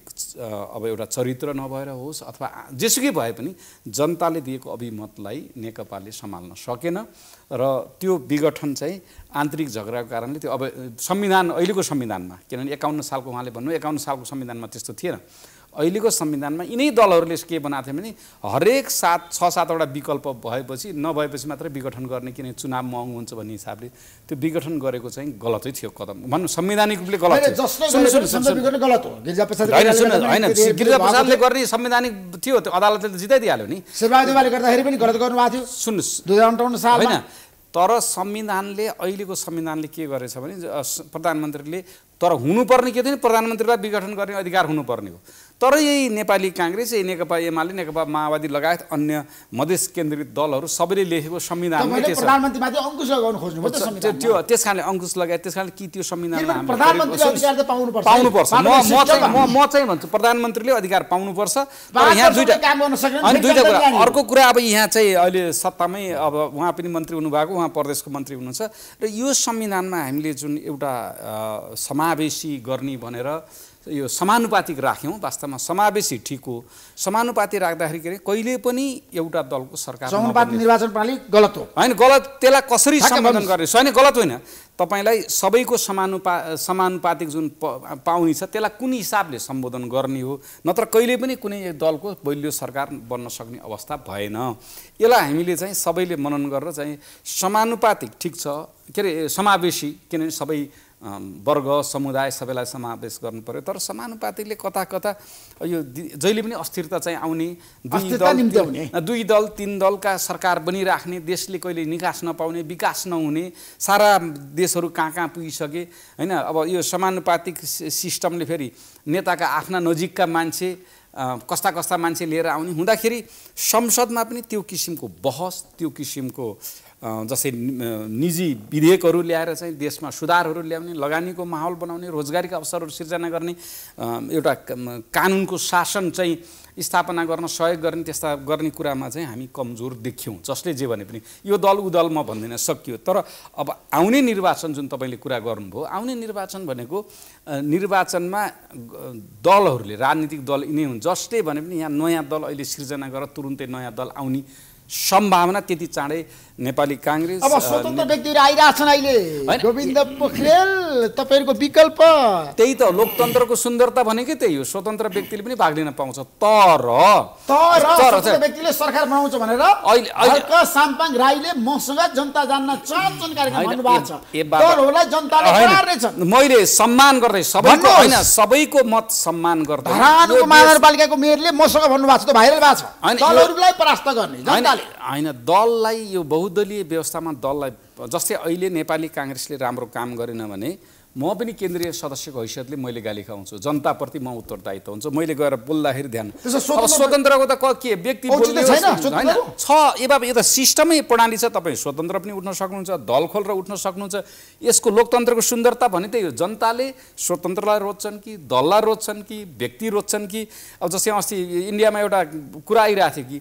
अब एउटा चरित्र नभएर होस् अथवा जेसुकै भए पनि जनताले दिएको अभिमतलाई नेकपाले सम्हाल्न सकेन र त्यो विघटन चाहिँ आन्तरिक झगडाको कारणले त्यो अब संविधान अहिलेको संविधानमा किनभने एकाउन्न सालको उहाँले भन्नु एकाउन्न सालको संविधानमा त्यस्तो थिएन अहिलेको संविधानमा यिनै दलहरूले के बनाएको थियो भने हरेक सात छ सातवटा विकल्प भएपछि नभएपछि मात्रै विघटन गर्ने किनभने चुनाव महँगो हुन्छ भन्ने हिसाबले त्यो विघटन गरेको चाहिँ गलतै थियो कदम भन्नु संवैधानिक रूपले गलत होइन गिरिजा प्रसादले गर्ने संवैधानिक थियो त्यो अदालतले त जिताइदिइहाल्यो नि सुन्नुहोस् होइन तर संविधानले अहिलेको संविधानले के गरेछ भने प्रधानमन्त्रीले तर हुनुपर्ने के थियो नि प्रधानमन्त्रीलाई विघटन गर्ने अधिकार हुनुपर्ने हो तर यही नेपाली काङ्ग्रेस यही नेकपा एमाले नेकपा माओवादी लगायत अन्य मधेस केन्द्रित दलहरू सबैले लेखेको संविधान त्यो त्यस कारणले अङ्कुश लगायत त्यस कारणले कि त्यो संविधानमा पाउनुपर्छ म चाहिँ भन्छु प्रधानमन्त्रीले अधिकार पाउनुपर्छ यहाँ अनि दुईवटा कुरा अर्को कुरा अब यहाँ चाहिँ अहिले सत्तामै अब उहाँ पनि मन्त्री हुनुभएको उहाँ प्रदेशको मन्त्री हुनुहुन्छ र यो संविधानमा हामीले जुन एउटा समावेशी गर्ने भनेर यो समानुपातिक राख्यौँ वास्तवमा समावेशी ठिक हो समानुपाति राख्दाखेरि के अरे कहिले पनि एउटा दलको सरकार निर्वाचन प्रणाली गलत हो होइन गलत त्यसलाई कसरी सम्बोधन गर्ने होइन गलत होइन तपाईँलाई सबैको समानुपा समानुपातिक जुन पाउने छ त्यसलाई कुन हिसाबले सम्बोधन गर्ने हो नत्र कहिले पनि कुनै एक दलको बलियो सरकार बन्न सक्ने अवस्था भएन यसलाई हामीले चाहिँ सबैले मनन गरेर चाहिँ समानुपातिक ठिक छ के अरे समावेशी किनभने सबै वर्ग समुदाय सबैलाई समावेश गर्नु पर्यो तर समानुपातिले कता कता यो जहिले पनि अस्थिरता चाहिँ आउने दुई दल दुई दल तिन दलका सरकार बनिराख्ने देशले कहिले निकास नपाउने विकास नहुने सारा देशहरू कहाँ कहाँ पुगिसके होइन अब यो समानुपातिक सिस्टमले फेरि नेताका आफ्ना नजिकका मान्छे कस्ता कस्ता मान्छे लिएर आउने हुँदाखेरि संसदमा पनि त्यो किसिमको बहस त्यो किसिमको जस्तै निजी विधेयकहरू ल्याएर चाहिँ देशमा सुधारहरू ल्याउने लगानीको माहौल बनाउने रोजगारीका अवसरहरू सिर्जना गर्ने एउटा कानुनको शासन चाहिँ स्थापना गर्न सहयोग गर्ने त्यस्ता गर्ने कुरामा चाहिँ हामी कमजोर देख्यौँ जसले जे भने पनि यो दल उदल म भन्दिनँ सकियो तर अब आउने निर्वाचन जुन तपाईँले कुरा गर्नुभयो आउने निर्वाचन भनेको निर्वाचनमा दलहरूले राजनीतिक दल यिनै हुन् जसले भने पनि यहाँ नयाँ दल अहिले सिर्जना गरेर तुरुन्तै नयाँ दल आउने सम्भावना त्यति चाँडै नेपाली काङ्ग्रेस अब स्वतन्त्र व्यक्तिहरू आइरहेछन् अहिले गोविन्द पोखरेल तपाईँहरूको विकल्प त्यही त लोकतन्त्रको सुन्दरता भनेकै त्यही हो स्वतन्त्र व्यक्तिले पनि भाग लिन पाउँछ तर तर व्यक्तिले सरकार बनाउँछ भनेर अहिले साम्पाङ राईले मसँग जनता जान्न चाहन्छन् कार्यक्रम मैले सम्मान गर्दै सबैको होइन सबैको मत सम्मान गर्दै महानगरपालिकाको मेयरले मसँग भन्नुभएको छ भाइरल भएको छ होइन दललाई यो बहुत बहुदलीय व्यवस्थामा दललाई जस्तै अहिले नेपाली काङ्ग्रेसले राम्रो काम गरेन भने म पनि केन्द्रीय सदस्यको हैसियतले मैले गाली खाउँछु जनताप्रति म उत्तरदायित्व हुन्छु मैले गएर बोल्दाखेरि ध्यान स्वतन्त्रको त के व्यक्ति होइन छ एभाव यो त सिस्टमै प्रणाली छ तपाईँ स्वतन्त्र पनि उठ्न सक्नुहुन्छ दल खोलेर उठ्न सक्नुहुन्छ यसको लोकतन्त्रको सुन्दरता भने त्यही हो जनताले स्वतन्त्रलाई रोज्छन् कि दललाई रोज्छन् कि व्यक्ति रोज्छन् कि अब जस्तै अस्ति इन्डियामा एउटा कुरा आइरहेको थियो कि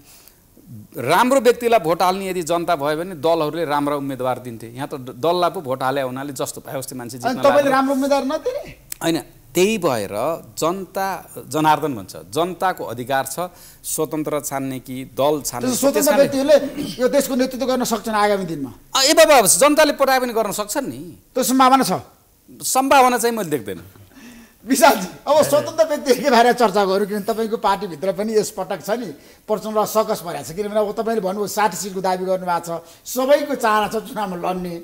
राम्रो व्यक्तिलाई भोट हाल्ने यदि जनता भयो भने दलहरूले राम्रा उम्मेदवार दिन्थे यहाँ त दललाई पो भोट हाले हुनाले जस्तो भयो अस्ति मान्छे राम्रो उम्मेदवार नदिने होइन त्यही भएर जनता जनार्दन भन्छ जनताको अधिकार छ स्वतन्त्र छान्ने कि दल छान्ने व्यक्तिहरूले यो देशको नेतृत्व गर्न सक्छन् आगामी दिनमा ए बाबा जनताले पठाए पनि गर्न सक्छन् नि त्यो सम्भावना छ सम्भावना चाहिँ मैले देख्दैन विशालजी अब स्वतन्त्र व्यक्तिकै बारे चर्चा गरौँ किनभने तपाईँको पार्टीभित्र पनि यसपटक छ नि प्रचण्ड सकस भइरहेको छ किनभने अब तपाईँले भन्नुभयो साठी सिटको दावी गर्नुभएको छ सबैको चाहना छ चुनावमा लड्ने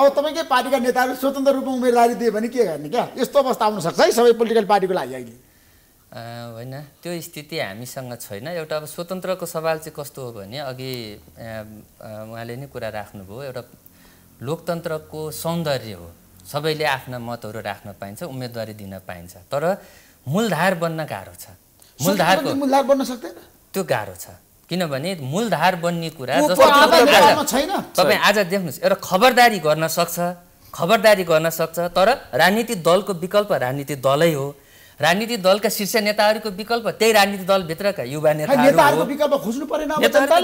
अब तपाईँकै पार्टीका नेताहरू स्वतन्त्र रूपमा उम्मेदवारी दिए भने के गर्ने क्या यस्तो अवस्था आउनसक्छ है सबै पोलिटिकल पार्टीको लागि अहिले होइन त्यो स्थिति हामीसँग छैन एउटा अब स्वतन्त्रको सवाल चाहिँ कस्तो हो भने अघि उहाँले नै कुरा राख्नुभयो एउटा लोकतन्त्रको सौन्दर्य हो सबैले आफ्ना मतहरू राख्न पाइन्छ उम्मेदवारी दिन पाइन्छ तर मूलधार बन्न गाह्रो छ मूलधारको मूलधार बन्न सक्दैन त्यो गाह्रो छ किनभने मूलधार बन्ने कुरा छैन तपाईँ आज देख्नुहोस् एउटा खबरदारी गर्न सक्छ खबरदारी गर्न सक्छ तर राजनीतिक दलको विकल्प राजनीति दलै हो राजनीतिक दलका शीर्ष नेताहरूको विकल्प त्यही राजनीति दलभित्रका युवा नेताहरूको खोज्नु परेन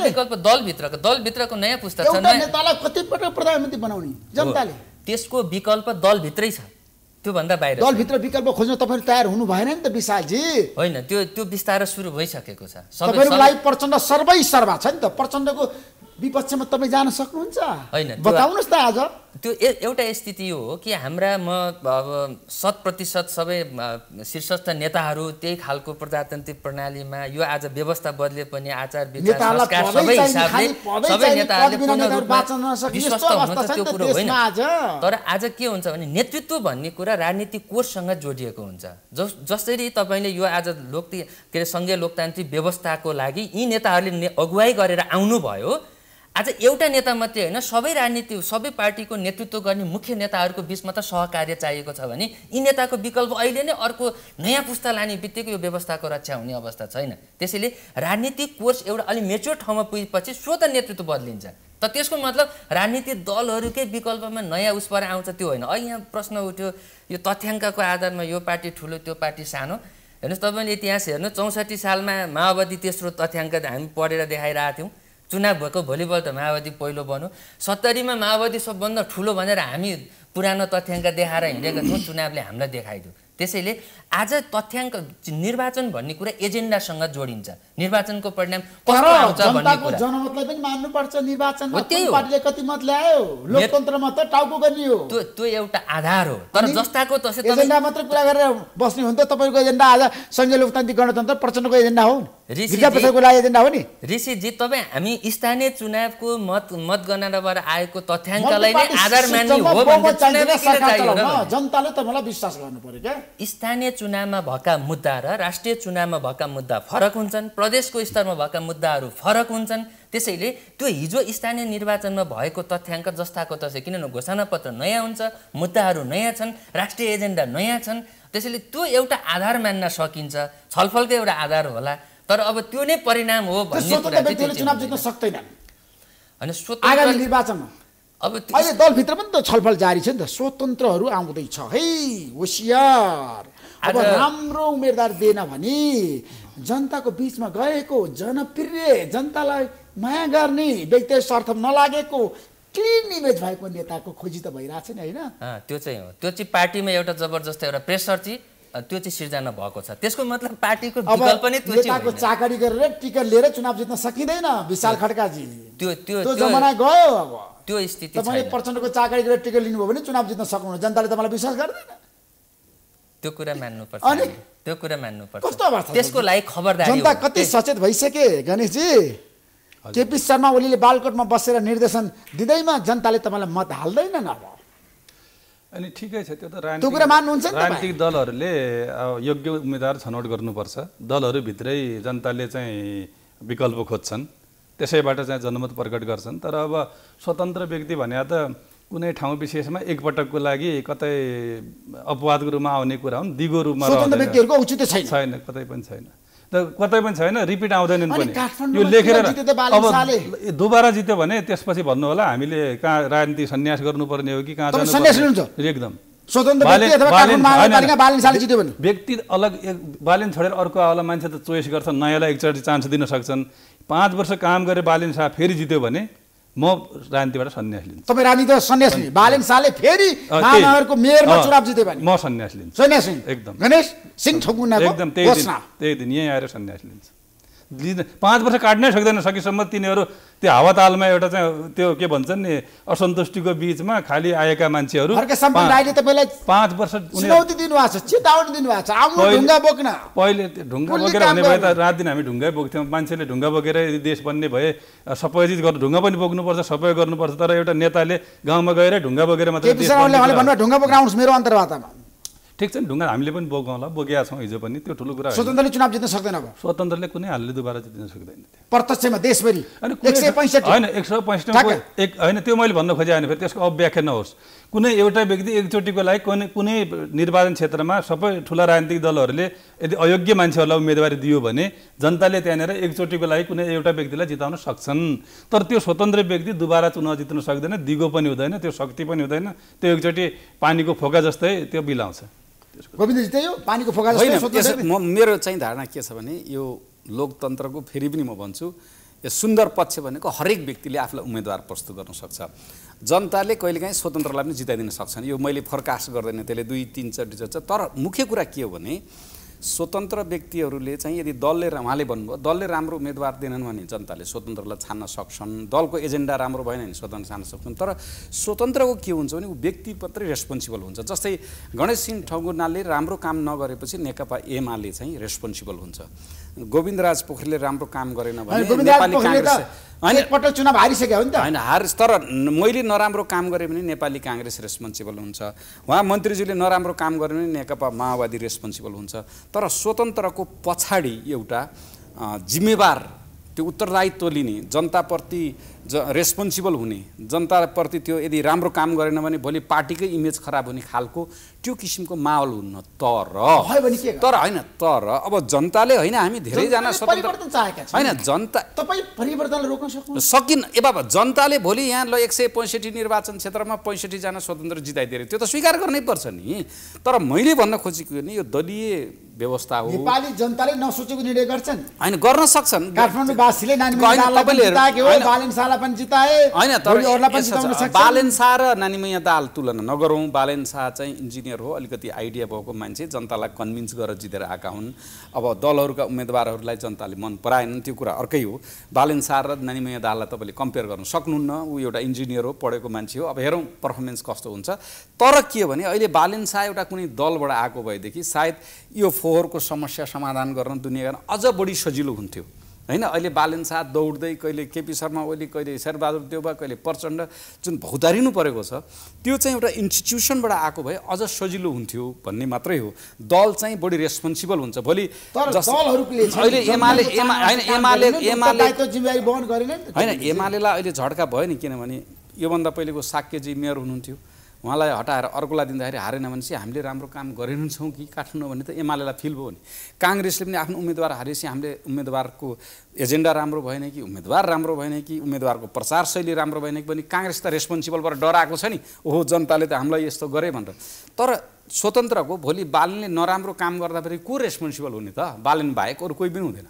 विकल्प दलभित्रको दलभित्रको नयाँ पुस्ता छ नेतालाई कतिपटक प्रधानमन्त्री बनाउने जनताले त्यसको विकल्प दलभित्रै छ त्योभन्दा बाहिर दलभित्र विकल्प खोज्न तपाईँहरू तयार हुनु भएन नि त विशालजी होइन त्यो त्यो बिस्तारै सुरु भइसकेको छ तपाईँहरूलाई प्रचण्ड सर्वै सर्वा छ नि त प्रचण्डको विपक्षमा तपाईँ जान सक्नुहुन्छ होइन बताउनुहोस् त आज त्यो एउटा स्थिति हो कि हाम्रा म अब शत प्रतिशत सबै शीर्षस्थ नेताहरू त्यही खालको प्रजातान्त्रिक प्रणालीमा यो आज व्यवस्था बदले पनि आचार विचार सबै हिसाबले सबै नेताहरूले पूर्ण रूपमा विश्वस्त हुनु त्यो कुरो होइन तर आज के हुन्छ भने नेतृत्व भन्ने कुरा राजनीति कोषसँग जोडिएको हुन्छ जस जसरी तपाईँले यो आज लोक के अरे सङ्घीय लोकतान्त्रिक व्यवस्थाको लागि यी नेताहरूले अगुवाई गरेर आउनुभयो आज एउटा नेता मात्रै होइन सबै राजनीति सबै पार्टीको नेतृत्व गर्ने मुख्य नेताहरूको बिचमा त सहकार्य चाहिएको छ भने यी नेताको विकल्प अहिले नै अर्को नयाँ पुस्ता लाने बित्तिकै यो व्यवस्थाको रक्षा हुने अवस्था छैन त्यसैले राजनीतिक कोर्स एउटा अलिक मेच्योर ठाउँमा पुगेपछि स्वत नेतृत्व बदलिन्छ त त्यसको मतलब राजनीतिक दलहरूकै विकल्पमा नयाँ उसपर आउँछ त्यो होइन अहिले यहाँ प्रश्न उठ्यो यो तथ्याङ्कको आधारमा यो पार्टी ठुलो त्यो पार्टी सानो हेर्नुहोस् तपाईँले इतिहास हेर्नु चौसठी सालमा माओवादी तेस्रो तथ्याङ्क हामी पढेर देखाइरहेको थियौँ चुनाव भएको भोलिबल त माओवादी पहिलो बन्यो सत्तरीमा माओवादी सबभन्दा ठुलो भनेर हामी पुरानो तथ्याङ्क देखाएर हिँडेका थियौँ चुनावले हामीलाई देखाइदियो त्यसैले आज तथ्याङ्क निर्वाचन भन्ने कुरा एजेन्डासँग जोडिन्छ निर्वाचनको परिणाम कस्तो आउँछ भन्ने कुरा जनमतलाई पनि मान्नुपर्छ निर्वाचन पार्टीले कति मत ल्यायो लोकतन्त्रमा त टाउको गर्ने हो त्यो त्यो एउटा आधार हो तर जस्ताको तसै एजेन्डा मात्र कुरा गरेर बस्ने हो नि त तपाईँको एजेन्डा आज सङ्घीय लोकतान्त्रिक गणतन्त्र प्रचण्डको एजेन्डा हो ऋषिजीको लागि एजेन्डा हो नि ऋषिजी तपाईँ हामी स्थानीय चुनावको मत मतगणनाबाट आएको तथ्याङ्कलाई नै आधार मान्ने हो भने जनताले तपाईँलाई विश्वास गर्नु पर्यो क्या स्थानीय चुनावमा भएका मुद्दा र राष्ट्रिय चुनावमा भएका मुद्दा फरक हुन्छन् प्रदेशको स्तरमा भएका मुद्दाहरू फरक हुन्छन् त्यसैले त्यो हिजो स्थानीय निर्वाचनमा भएको तथ्याङ्क जस्ताको तसै किनभने घोषणापत्र नयाँ हुन्छ मुद्दाहरू नयाँ छन् राष्ट्रिय एजेन्डा नयाँ छन् त्यसैले त्यो एउटा आधार मान्न सकिन्छ छलफलकै एउटा आधार होला तर अब त्यो नै परिणाम हो भन्ने अब अहिले दलभित्र पनि त छलफल जारी छ नि त स्वतन्त्रहरू आउँदैछ है होसियार अब राम्रो उम्मेदवार दिएन भने जनताको बिचमा गएको जनप्रिय जनतालाई माया गर्ने व्यक्ति स्वार्थ नलागेको क्लिन इमेज भएको नेताको खोजी त भइरहेको छ नि होइन त्यो चाहिँ हो त्यो चाहिँ पार्टीमा एउटा जबरजस्त एउटा प्रेसर चाहिँ त्यो चाहिँ सिर्जना भएको छ त्यसको मतलब पार्टीको पनि नेताको चाकरी गरेर टिकट लिएर चुनाव जित्न सकिँदैन विशाल खड्काजी त्यो त्यो त्यो जमाना गयो अब त्यो स्थिति तपाईँले प्रचण्डको चाकरी गरेर टिकट लिनुभयो भने चुनाव जित्न सक्नुहुन्छ जनताले तपाईँलाई विश्वास गर्दैन त्यो कुरा मान्नुपर्छ अनि त्यो कुरा मान्नुपर्छ कस्तो अवस्था त्यसको लागि खबरदारी जनता कति सचेत भइसके गणेशजी केपी शर्मा ओलीले बालकोटमा बसेर निर्देशन दिँदैमा जनताले तपाईँलाई मत हाल्दैनन् अब अनि ठिकै छ त्यो त राजनीतिक राजनीतिक दलहरूले योग्य उम्मेद्वार छनौट गर्नुपर्छ भित्रै जनताले चाहिँ विकल्प खोज्छन् त्यसैबाट चाहिँ जनमत प्रकट गर्छन् तर अब स्वतन्त्र व्यक्ति भने त कुनै ठाउँ विशेषमा एकपटकको लागि कतै अपवादको रूपमा आउने कुरा हुन् दिगो रूपमा व्यक्तिहरूको औचित्य छैन छैन कतै पनि छैन त कतै पनि छैन रिपिट आउँदैनन् पनि यो लेखेर अब दोबारा जित्यो भने त्यसपछि भन्नु होला हामीले कहाँ राजनीति सन्यास गर्नुपर्ने हो कि कहाँ एकदम व्यक्ति अलग बालिन छोडेर अर्को आउला मान्छे त चोइस गर्छ नयाँलाई एकचोटि चान्स दिन सक्छन् पाँच वर्ष काम गरेर बालिन शाह फेरि जित्यो भने म राजनीतिबाट सन्यास लिन्छु तपाईँ राजनीतिबाट सन्यास लिनु बालेन शाहले फेरि महानगरको मेयरमा चुनाव जिते भने म सन्यास लिन्छु सन्यास एकदम गणेश सिंह ठकुनाको एकदम त्यही दिन यहीँ आएर सन्यास लिन्छु लिन पाँच वर्ष काट्नै सक्दैन सकेसम्म तिनीहरू त्यो हावातालमा एउटा चाहिँ त्यो के भन्छन् नि असन्तुष्टिको बिचमा खालि आएका मान्छेहरू पाँच वर्ष पहिले ढुङ्गा बोकेर हुने भए त रात दिन हामी ढुङ्गै बोक्थ्यौँ मान्छेले ढुङ्गा बोकेर देश बन्ने भए सबै चिज गर्नु ढुङ्गा पनि बोक्नुपर्छ सबै गर्नुपर्छ तर एउटा नेताले गाउँमा गएर ढुङ्गा बोकेर मात्रै ढुङ्गा बोकेर आउनुहोस् मेरो ठिक छ नि ढुङ्गा हामीले पनि बोकौँ होला बोगेका छौँ हिजो पनि त्यो ठुलो कुरा स्वतन्त्रले चुनाव जित्न सक्दैन अब स्वतन्त्रले कुनै हालले दोबारा जित्न सक्दैन प्रत्यक्षमा देशभरि होइन एक सय पैँसठी एक होइन त्यो मैले भन्न खोजेँ होइन फेरि त्यसको अव्याख्या नहोस् कुनै एउटा व्यक्ति एकचोटिको लागि कुनै कुनै निर्वाचन क्षेत्रमा सबै ठुला राजनीतिक दलहरूले यदि अयोग्य मान्छेहरूलाई उम्मेदवारी दियो भने जनताले त्यहाँनिर एकचोटिको लागि कुनै एउटा व्यक्तिलाई जिताउन सक्छन् तर त्यो स्वतन्त्र व्यक्ति दुबारा चुनाव जित्न सक्दैन दिगो पनि हुँदैन त्यो शक्ति पनि हुँदैन त्यो एकचोटि पानीको फोका जस्तै त्यो बिलाउँछ गोविन्दजी त्यही हो पानीको फोका होइन मेरो चाहिँ धारणा के छ भने यो लोकतन्त्रको फेरि पनि म भन्छु यो सुन्दर पक्ष भनेको हरेक व्यक्तिले आफूलाई उम्मेदवार प्रस्तुत गर्न सक्छ जनताले कहिलेकाहीँ स्वतन्त्रलाई पनि जिताइदिन सक्छन् यो मैले फरकास्ट गर्दैन त्यसले दुई तिन चोटि चल्छ तर मुख्य कुरा के हो भने स्वतन्त्र व्यक्तिहरूले चाहिँ यदि दलले उहाँले भन्नुभयो दलले राम्रो उम्मेदवार दिएनन् भने जनताले स्वतन्त्रलाई छान्न सक्छन् दलको एजेन्डा राम्रो भएन भने स्वतन्त्र छान्न सक्छन् तर स्वतन्त्रको के हुन्छ भने ऊ व्यक्ति मात्रै रेस्पोन्सिबल हुन्छ जस्तै गणेश सिंह ठगुनाले राम्रो काम नगरेपछि नेकपा एमाले चाहिँ रेस्पोन्सिबल हुन्छ गोविन्दराज पोखरेलले राम्रो काम गरेन भने नेपाली काङ्ग्रेस होइन पटक चुनाव हारिसक्यो हो नि त होइन हार तर मैले नराम्रो काम गरेँ भने नेपाली काङ्ग्रेस रेस्पोन्सिबल हुन्छ उहाँ मन्त्रीज्यूले नराम्रो काम गरे भने नेकपा माओवादी रेस्पोन्सिबल हुन्छ तर स्वतन्त्रको पछाडि एउटा जिम्मेवार त्यो उत्तरदायित्व लिने जनताप्रति ज रेस्पोन्सिबल हुने जनताप्रति त्यो यदि राम्रो काम गरेन भने भोलि पार्टीकै इमेज खराब हुने खालको त्यो किसिमको माहौल हुन्न तर तर होइन तर अब जनताले होइन हामी धेरैजना स्वतन्त्र होइन जनता सकिन ए बाबा जनताले भोलि यहाँ ल एक सय पैँसठी निर्वाचन क्षेत्रमा पैँसठीजना स्वतन्त्र जिताइदिएर त्यो त स्वीकार गर्नै पर्छ नि तर मैले भन्न खोजेको नि यो दलीय व्यवस्था हो नेपाली जनताले नसोचेको निर्णय गर्छन् होइन गर्न सक्छन् काठमाडौँ बालाई पनि जिताए होइन र नानीमैया दाल तुलना नगरौँ बालेन्सा चाहिँ इन्जिनियर हो अलिकति आइडिया भएको मान्छे जनतालाई कन्भिन्स गरेर जितेर आएका हुन् अब दलहरूका उम्मेदवारहरूलाई जनताले मन पराएनन् त्यो कुरा अर्कै हो बालेन्सा र नानीमैया दाललाई तपाईँले कम्पेयर गर्नु सक्नुहुन्न ऊ एउटा इन्जिनियर हो पढेको मान्छे हो अब हेरौँ पर्फर्मेन्स कस्तो हुन्छ तर के भने अहिले बालेन्सा एउटा कुनै दलबाट आएको भएदेखि सायद यो फोहोरको समस्या समाधान गर्न दुनियाँ गर्न अझ बढी सजिलो हुन्थ्यो होइन अहिले बालन साथ दौड्दै कहिले केपी शर्मा ओली कहिले शेरबहादुर देउबा कहिले प्रचण्ड जुन भौतारिनु परेको छ त्यो चाहिँ एउटा इन्स्टिट्युसनबाट आएको भए अझ सजिलो हुन्थ्यो भन्ने मात्रै हो दल चाहिँ बढी रेस्पोन्सिबल हुन्छ भोलि अहिले एमाले होइन एमाले एमाले होइन एमालेलाई अहिले झड्का भयो नि किनभने योभन्दा पहिलेको साक्यजी मेयर हुनुहुन्थ्यो उहाँलाई हटाएर अर्कोलाई दिँदाखेरि हारेन भने चाहिँ हामीले राम्रो काम छौँ कि काठमाडौँ भने त एमालेलाई फिल भयो भने काङ्ग्रेसले पनि आफ्नो उम्मेदवार हारेपछि हामीले उम्मेदवारको एजेन्डा राम्रो भएन कि उम्मेदवार राम्रो भएन कि उम्मेदवारको प्रचार शैली राम्रो भएन कि पनि काङ्ग्रेस त रेस्पोन्सिबल भएर डराएको छ नि ओहो जनताले त हामीलाई यस्तो गरे भनेर तर स्वतन्त्रको भोलि बालनले नराम्रो काम गर्दाखेरि को रेस्पोन्सिबल हुने त बालन बाहेक अरू कोही पनि हुँदैन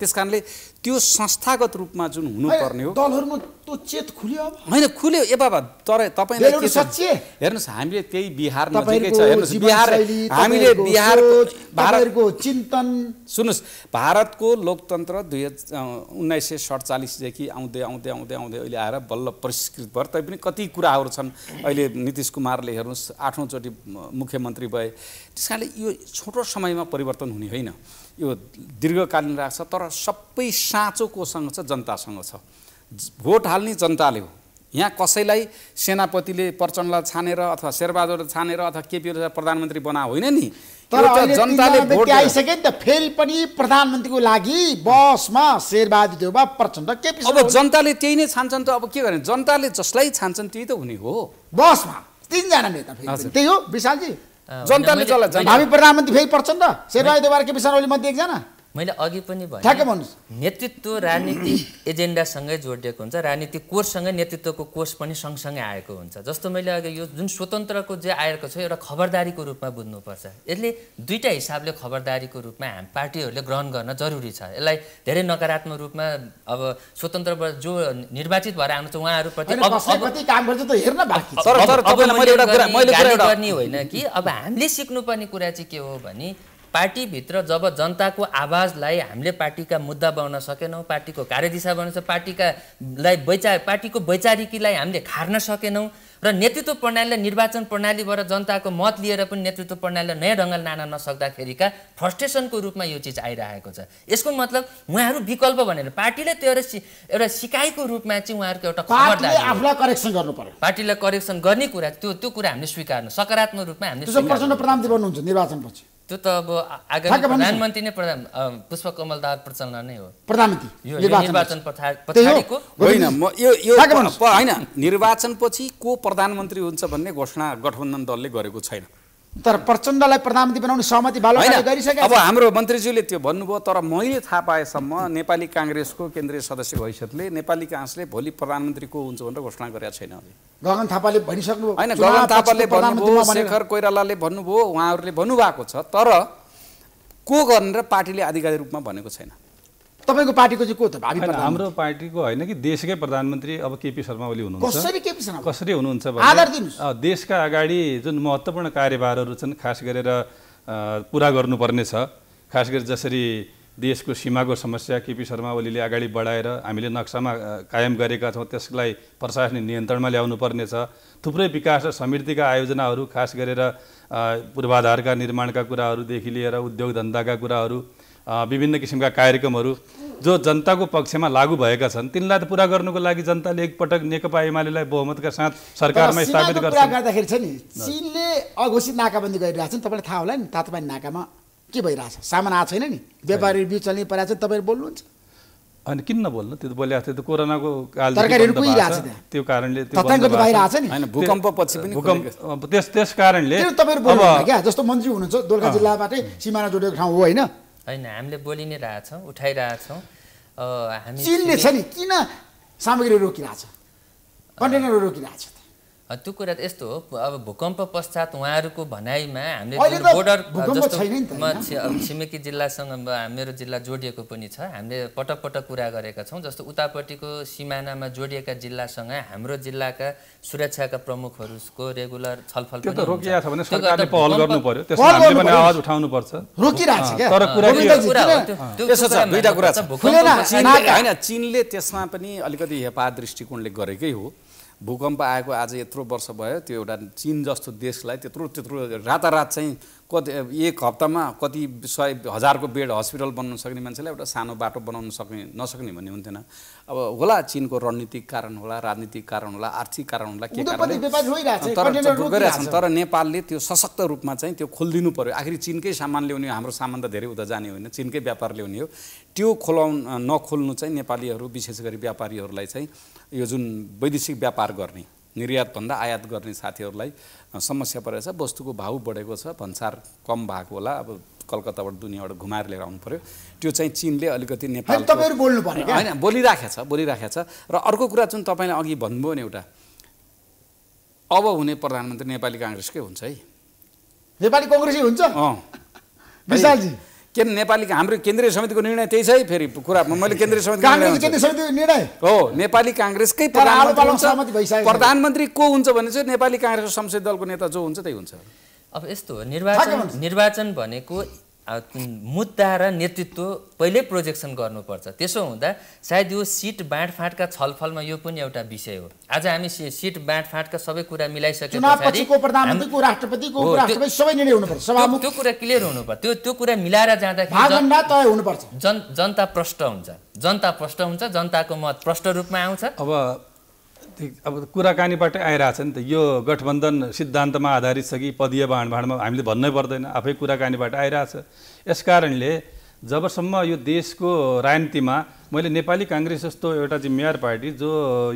त्यस कारणले त्यो संस्थागत रूपमा जुन हुनुपर्ने हो दलहरूमा त्यो चेत खुल्यो होइन खुल्यो ए बाबा तर तपाईँलाई के हेर्नुहोस् हामीले त्यही बिहार नजिकै छ हेर्नुहोस् बिहार हामीले बिहार भारतको चिन्तन सुन्नुहोस् भारतको लोकतन्त्र दुई उन्नाइस सय सडचालिसदेखि आउँदै आउँदै आउँदै आउँदै अहिले आएर बल्ल परिष्कृत भयो तैपनि कति कुराहरू छन् अहिले नीतिश कुमारले हेर्नुहोस् आठौँचोटि मुख्यमन्त्री भए त्यस कारणले यो छोटो समयमा परिवर्तन हुने होइन यो दीर्घकालीन राख्छ तर सबै साँचो कोसँग छ जनतासँग छ भोट हाल्ने जनताले हो यहाँ कसैलाई सेनापतिले प्रचण्डलाई छानेर अथवा शेरबहादुरलाई छानेर अथवा केपीलाई प्रधानमन्त्री बना होइन नि तर जनताले भोट आइसक्यो नि त फेरि पनि प्रधानमन्त्रीको लागि बसमा शेरबहादुर देउबा प्रचण्ड केपी अब जनताले त्यही नै छान्छन् त अब के गर्ने जनताले जसलाई छान्छन् त्यही त हुने हो बसमा तिनजना नेता त्यही हो विशालजी जनताले हामी प्रधानमन्त्री फेरि पर्छन् त शेरबहादुर देवार केपी शर्मा ओली मध्ये एकजना मैले अघि पनि भने नेतृत्व राजनीतिक एजेन्डासँगै जोडिएको हुन्छ राजनीतिक कोर्ससँगै नेतृत्वको कोर्स पनि सँगसँगै आएको हुन्छ जस्तो मैले अघि यो जुन स्वतन्त्रको जे आएको छ एउटा खबरदारीको रूपमा बुझ्नुपर्छ यसले दुईवटा हिसाबले खबरदारीको रूपमा हाम पार्टीहरूले ग्रहण गर्न जरुरी छ यसलाई धेरै नकारात्मक रूपमा अब स्वतन्त्र जो निर्वाचित भएर आउनुहुन्छ उहाँहरूप्रति होइन कि अब हामीले सिक्नुपर्ने कुरा चाहिँ के हो भने पार्टीभित्र जब जनताको आवाजलाई हामीले पार्टीका मुद्दा बनाउन सकेनौँ पार्टीको कार्यदिशा बनाउन पार्टीका पार्टीकालाई वैचार पार्टीको वैचारिकीलाई हामीले खार्न सकेनौँ र नेतृत्व प्रणालीलाई निर्वाचन प्रणालीबाट जनताको मत लिएर पनि नेतृत्व प्रणालीलाई नयाँ ढङ्गले लान नसक्दाखेरिका फ्रस्ट्रेसनको रूपमा यो चिज आइरहेको छ यसको मतलब उहाँहरू विकल्प भनेर पार्टीले त्यो एउटा सि एउटा सिकाइको रूपमा चाहिँ उहाँहरूको एउटा आफूलाई करेक्सन गर्नु पर्यो पार्टीलाई करेक्सन गर्ने कुरा त्यो त्यो कुरा हामीले स्वीकार्नु सकारात्मक रूपमा हामीले प्रधान निर्वाचनपछि त्यो त अब आगामी प्रधानमन्त्री नै प्रधान पुष्प कमल दाहाल प्रचलन नै हो प्रधानमन्त्री निर्वाचन होइन म यो यो होइन निर्वाचनपछि को प्रधानमन्त्री हुन्छ भन्ने घोषणा गठबन्धन दलले गरेको छैन तर प्रचण्डलाई प्रधानमन्त्री बनाउने सहमति गरिसके अब हाम्रो मन्त्रीज्यूले त्यो भन्नुभयो तर मैले थाहा पाएसम्म नेपाली काङ्ग्रेसको केन्द्रीय सदस्य भविष्यले नेपाली काङ्ग्रेसले भोलि प्रधानमन्त्री को हुन्छ भनेर घोषणा गरेका छैन अहिले गगन थापाले भनिसक्नु होइन गगन थापाले भन्नुभयो शेखर कोइरालाले भन्नुभयो उहाँहरूले भन्नुभएको छ तर को गर्ने र पार्टीले आधिकारिक रूपमा भनेको छैन तपाईँको पार्टीको चाहिँ को त भावी हाम्रो पार्टीको होइन कि देशकै प्रधानमन्त्री अब केपी शर्मा ओली हुनुहुन्छ कसरी केपी शर्मा कसरी हुनुहुन्छ देशका अगाडि जुन महत्त्वपूर्ण कार्यभारहरू छन् खास गरेर पुरा गर्नुपर्ने छ खास गरी जसरी देशको सीमाको समस्या केपी शर्मा ओलीले अगाडि बढाएर हामीले नक्सामा कायम गरेका छौँ त्यसलाई प्रशासनिक नियन्त्रणमा ल्याउनु पर्नेछ थुप्रै विकास र समृद्धिका आयोजनाहरू खास गरेर पूर्वाधारका निर्माणका कुराहरूदेखि लिएर उद्योग धन्दाका कुराहरू विभिन्न किसिमका कार्यक्रमहरू जो जनताको पक्षमा लागू भएका छन् तिनलाई त पुरा गर्नुको लागि जनताले एकपटक नेकपा एमालेलाई बहुमतका साथ सरकारमा स्थापित गर्छ गर्दाखेरि चाहिँ नि चिनले अघोषित नाकाबन्दी नि तपाईँलाई थाहा होला नि तातो पानी नाकामा के भइरहेछ सामान आएको छैन नि व्यापारी बिउ चल्ने परिरहेको छ तपाईँहरू बोल्नुहुन्छ अनि किन नबोल्नु त्यो त बोलिरहेको थियो त्यो कोरोनाको काल त्यो कारणले भूकम्प पछि पनि भूकम्प त्यस त्यस कारणले जस्तो मन्त्री हुनुहुन्छ दोलखा जिल्लाबाटै सिमाना जोडेको ठाउँ हो होइन होइन हामीले बोलि नै रहेछौँ उठाइरहेछौँ हामी चिनले छ नि किन सामग्री रोकिरहेछ कन्टेनरहरू रोकिरहेछ त्यो कुरा त यस्तो हो अब भूकम्प पश्चात उहाँहरूको भनाइमा हामीले बोर्डर जस्तो छिमेकी जिल्लासँग मेरो जिल्ला जोडिएको पनि छ हामीले पटक पटक कुरा गरेका छौँ जस्तो उतापट्टिको सिमानामा जोडिएका जिल्लासँग हाम्रो जिल्लाका सुरक्षाका प्रमुखहरूको रेगुलर छलफल गर्नु भूकम्प चिनले त्यसमा पनि अलिकति हेपा दृष्टिकोणले गरेकै हो भूकम्प आएको आज यत्रो वर्ष भयो त्यो एउटा चिन जस्तो देशलाई त्यत्रो त्यत्रो रातारात चाहिँ कति एक हप्तामा कति सय हजारको बेड हस्पिटल बनाउन सक्ने मान्छेलाई एउटा सानो बाटो बनाउन सक्ने नसक्ने भन्ने हुन्थेन अब होला चिनको रणनीतिक कारण होला राजनीतिक कारण होला आर्थिक कारण होला के कारण तर नेपालले त्यो सशक्त रूपमा चाहिँ त्यो खोलिदिनु पऱ्यो आखिर चिनकै सामान ल्याउने हाम्रो सामान त धेरै उता जाने होइन चिनकै व्यापार ल्याउने हो त्यो खोलाउ नखोल्नु चाहिँ नेपालीहरू विशेष गरी व्यापारीहरूलाई चाहिँ यो जुन वैदेशिक व्यापार गर्ने निर्यातभन्दा आयात गर्ने साथीहरूलाई समस्या परेको छ वस्तुको भाउ बढेको छ भन्सार कम भएको होला अब कलकत्ताबाट दुनियाँबाट घुमाएर लिएर आउनु पऱ्यो त्यो चाहिँ चिनले अलिकति नेपाल बोल्नु होइन बोलिराखेको छ बोलिराखेको छ र अर्को कुरा जुन तपाईँले अघि भन्नुभयो नि एउटा अब हुने प्रधानमन्त्री नेपाली काङ्ग्रेसकै हुन्छ है नेपाली कङ्ग्रेसै हुन्छ विशालजी के नेपाली हाम्रो केन्द्रीय समितिको निर्णय त्यही छ है फेरि कुरा मैले केन्द्रीय समिति निर्णय हो नेपाली काङ्ग्रेसकै प्रधानमन्त्री को हुन्छ भने चाहिँ नेपाली काङ्ग्रेसको संसदीय दलको नेता जो हुन्छ त्यही हुन्छ अब यस्तो हो निर्वाचन निर्वाचन भनेको मुद्दा र नेतृत्व पहिल्यै प्रोजेक्सन गर्नुपर्छ त्यसो हुँदा सायद यो सिट बाँडफाँटका छलफलमा यो पनि एउटा विषय हो आज हामी सिट बाँडफाँटका सबै कुरा मिलाइसके त्यो कुरा क्लियर हुनुपर्छ त्यो त्यो कुरा मिलाएर जाँदाखेरि जनता प्रष्ट हुन्छ जनता प्रष्ट हुन्छ जनताको मत प्रष्ट रूपमा आउँछ अब अब कुराकानीबाट आइरहेछ नि त यो गठबन्धन सिद्धान्तमा आधारित छ कि पदीय बाँडभाँडमा हामीले भन्नै पर्दैन आफै कुराकानीबाट आइरहेछ यसकारणले जबसम्म यो देशको राजनीतिमा मैले नेपाली काङ्ग्रेस जस्तो एउटा जिम्मेवार पार्टी जो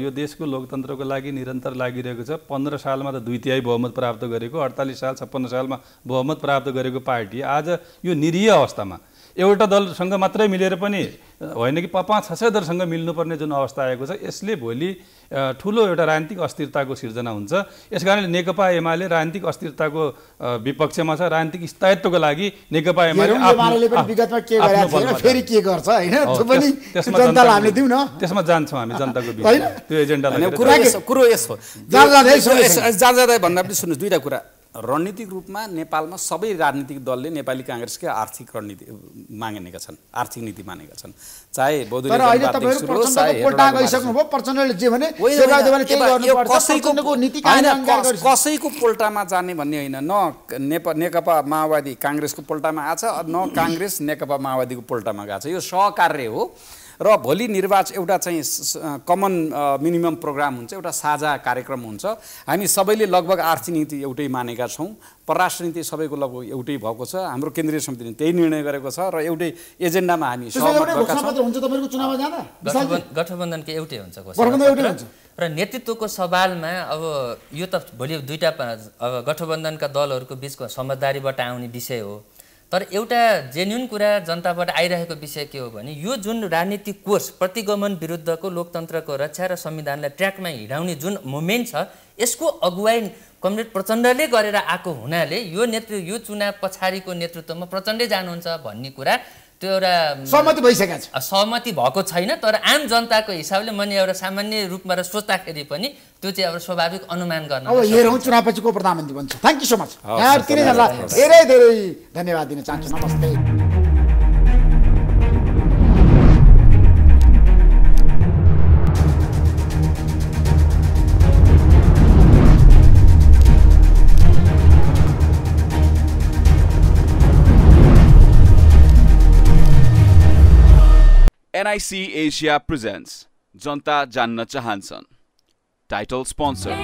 यो देशको लोकतन्त्रको लागि निरन्तर लागिरहेको छ पन्ध्र सालमा त दुई तिहाई बहुमत प्राप्त गरेको अडतालिस साल छप्पन्न सालमा बहुमत प्राप्त गरेको पार्टी आज यो निरीह अवस्थामा एउटा दलसँग मात्रै मिलेर पनि होइन कि पाँच छ सय दलसँग मिल्नुपर्ने जुन अवस्था आएको छ यसले भोलि ठुलो एउटा राजनीतिक अस्थिरताको सिर्जना हुन्छ यस कारणले नेकपा एमाले राजनीतिक अस्थिरताको विपक्षमा छ राजनीतिक स्थायित्वको लागि नेकपा एमाले त्यसमा जान्छौँ हामी जनताको त्यो एजेन्डालाई कुरो यस हो जाँदा भन्दा पनि सुन्नुहोस् दुईवटा कुरा रणनीतिक रूपमा नेपालमा सबै राजनीतिक दलले नेपाली काङ्ग्रेसकै आर्थिक रणनीति मागेका छन् आर्थिक नीति मानेका छन् चाहे कसैको पोल्टामा जाने भन्ने होइन न नेपाल नेकपा माओवादी काङ्ग्रेसको पोल्टामा आएको छ न काङ्ग्रेस नेकपा माओवादीको पोल्टामा गएको छ यो सहकार्य हो र भोलि निर्वाच एउटा चाहिँ कमन मिनिमम प्रोग्राम हुन्छ एउटा साझा कार्यक्रम हुन्छ हामी सबैले लगभग आर्थिक नीति एउटै मानेका छौँ परराष्ट्र नीति सबैको लगभग एउटै भएको छ हाम्रो केन्द्रीय समितिले त्यही निर्णय गरेको छ र एउटै एजेन्डामा हामी गठबन्धनको एउटै हुन्छ र नेतृत्वको सवालमा अब यो त भोलि दुईवटा अब गठबन्धनका दलहरूको बिचको समझदारीबाट आउने विषय हो तर एउटा जेन्युन कुरा जनताबाट आइरहेको विषय के हो भने यो जुन राजनीतिक कोर्स प्रतिगमन विरुद्धको लोकतन्त्रको रक्षा र संविधानलाई ट्र्याकमा हिँडाउने जुन मुभमेन्ट छ यसको अगुवाई कमरेड प्रचण्डले गरेर आएको हुनाले यो नेतृत्व यो चुनाव पछाडिको नेतृत्वमा प्रचण्डै जानुहुन्छ भन्ने कुरा त्यो एउटा सहमति भइसकेको छ सहमति भएको छैन तर आम जनताको हिसाबले मैले एउटा सामान्य रूपमा र सोच्दाखेरि पनि त्यो चाहिँ एउटा स्वाभाविक अनुमान गर्न अब हेरौँ चुनावपछिको प्रधानमन्त्री बन्छ थ्याङ्क यू सो मच धेरै धेरै धन्यवाद दिन चाहन्छु नमस्ते एनआइसी एसिया प्रेजेन्ट्स जनता जान्न चाहन्छन् टाइटल स्पोन्सर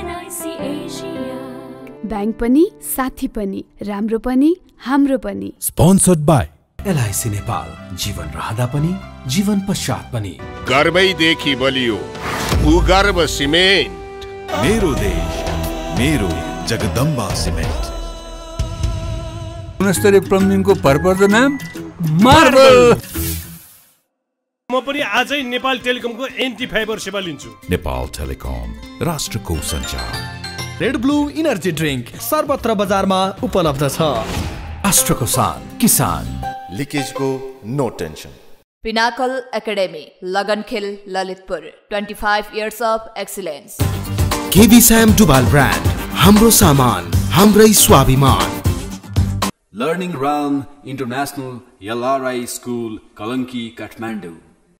ब्याङ्क पनि साथी पनि राम्रो पनि हाम्रो पनि स्पोन्सर्ड बाई एलआइसी नेपाल जीवन रहँदा पनि जीवन पश्चात पनि गर्वैदेखि बलियो भूगर्भ सिमेन्ट मेरो देश मेरो जगदम्बा सिमेन्ट गुणस्तरीय प्लम्बिङको भरपर्दो नाम मार्बल म पनि आजै नेपाल टेलिकमको एन्टी फाइबर सेवा लिन्छु नेपाल टेलिकम राष्ट्रको सञ्चार रेड ब्लू इनर्जी ड्रिंक सर्वत्र बजारमा उपलब्ध छ राष्ट्रको शान किसान लिकेजको no tension pinnacle academy Lagankhel Lalitpur 25 years of excellence KB Shyam Dubal brand हाम्रो सामान हाम्रै स्वाभिमान learning realm international LRI school Kalanki Kathmandu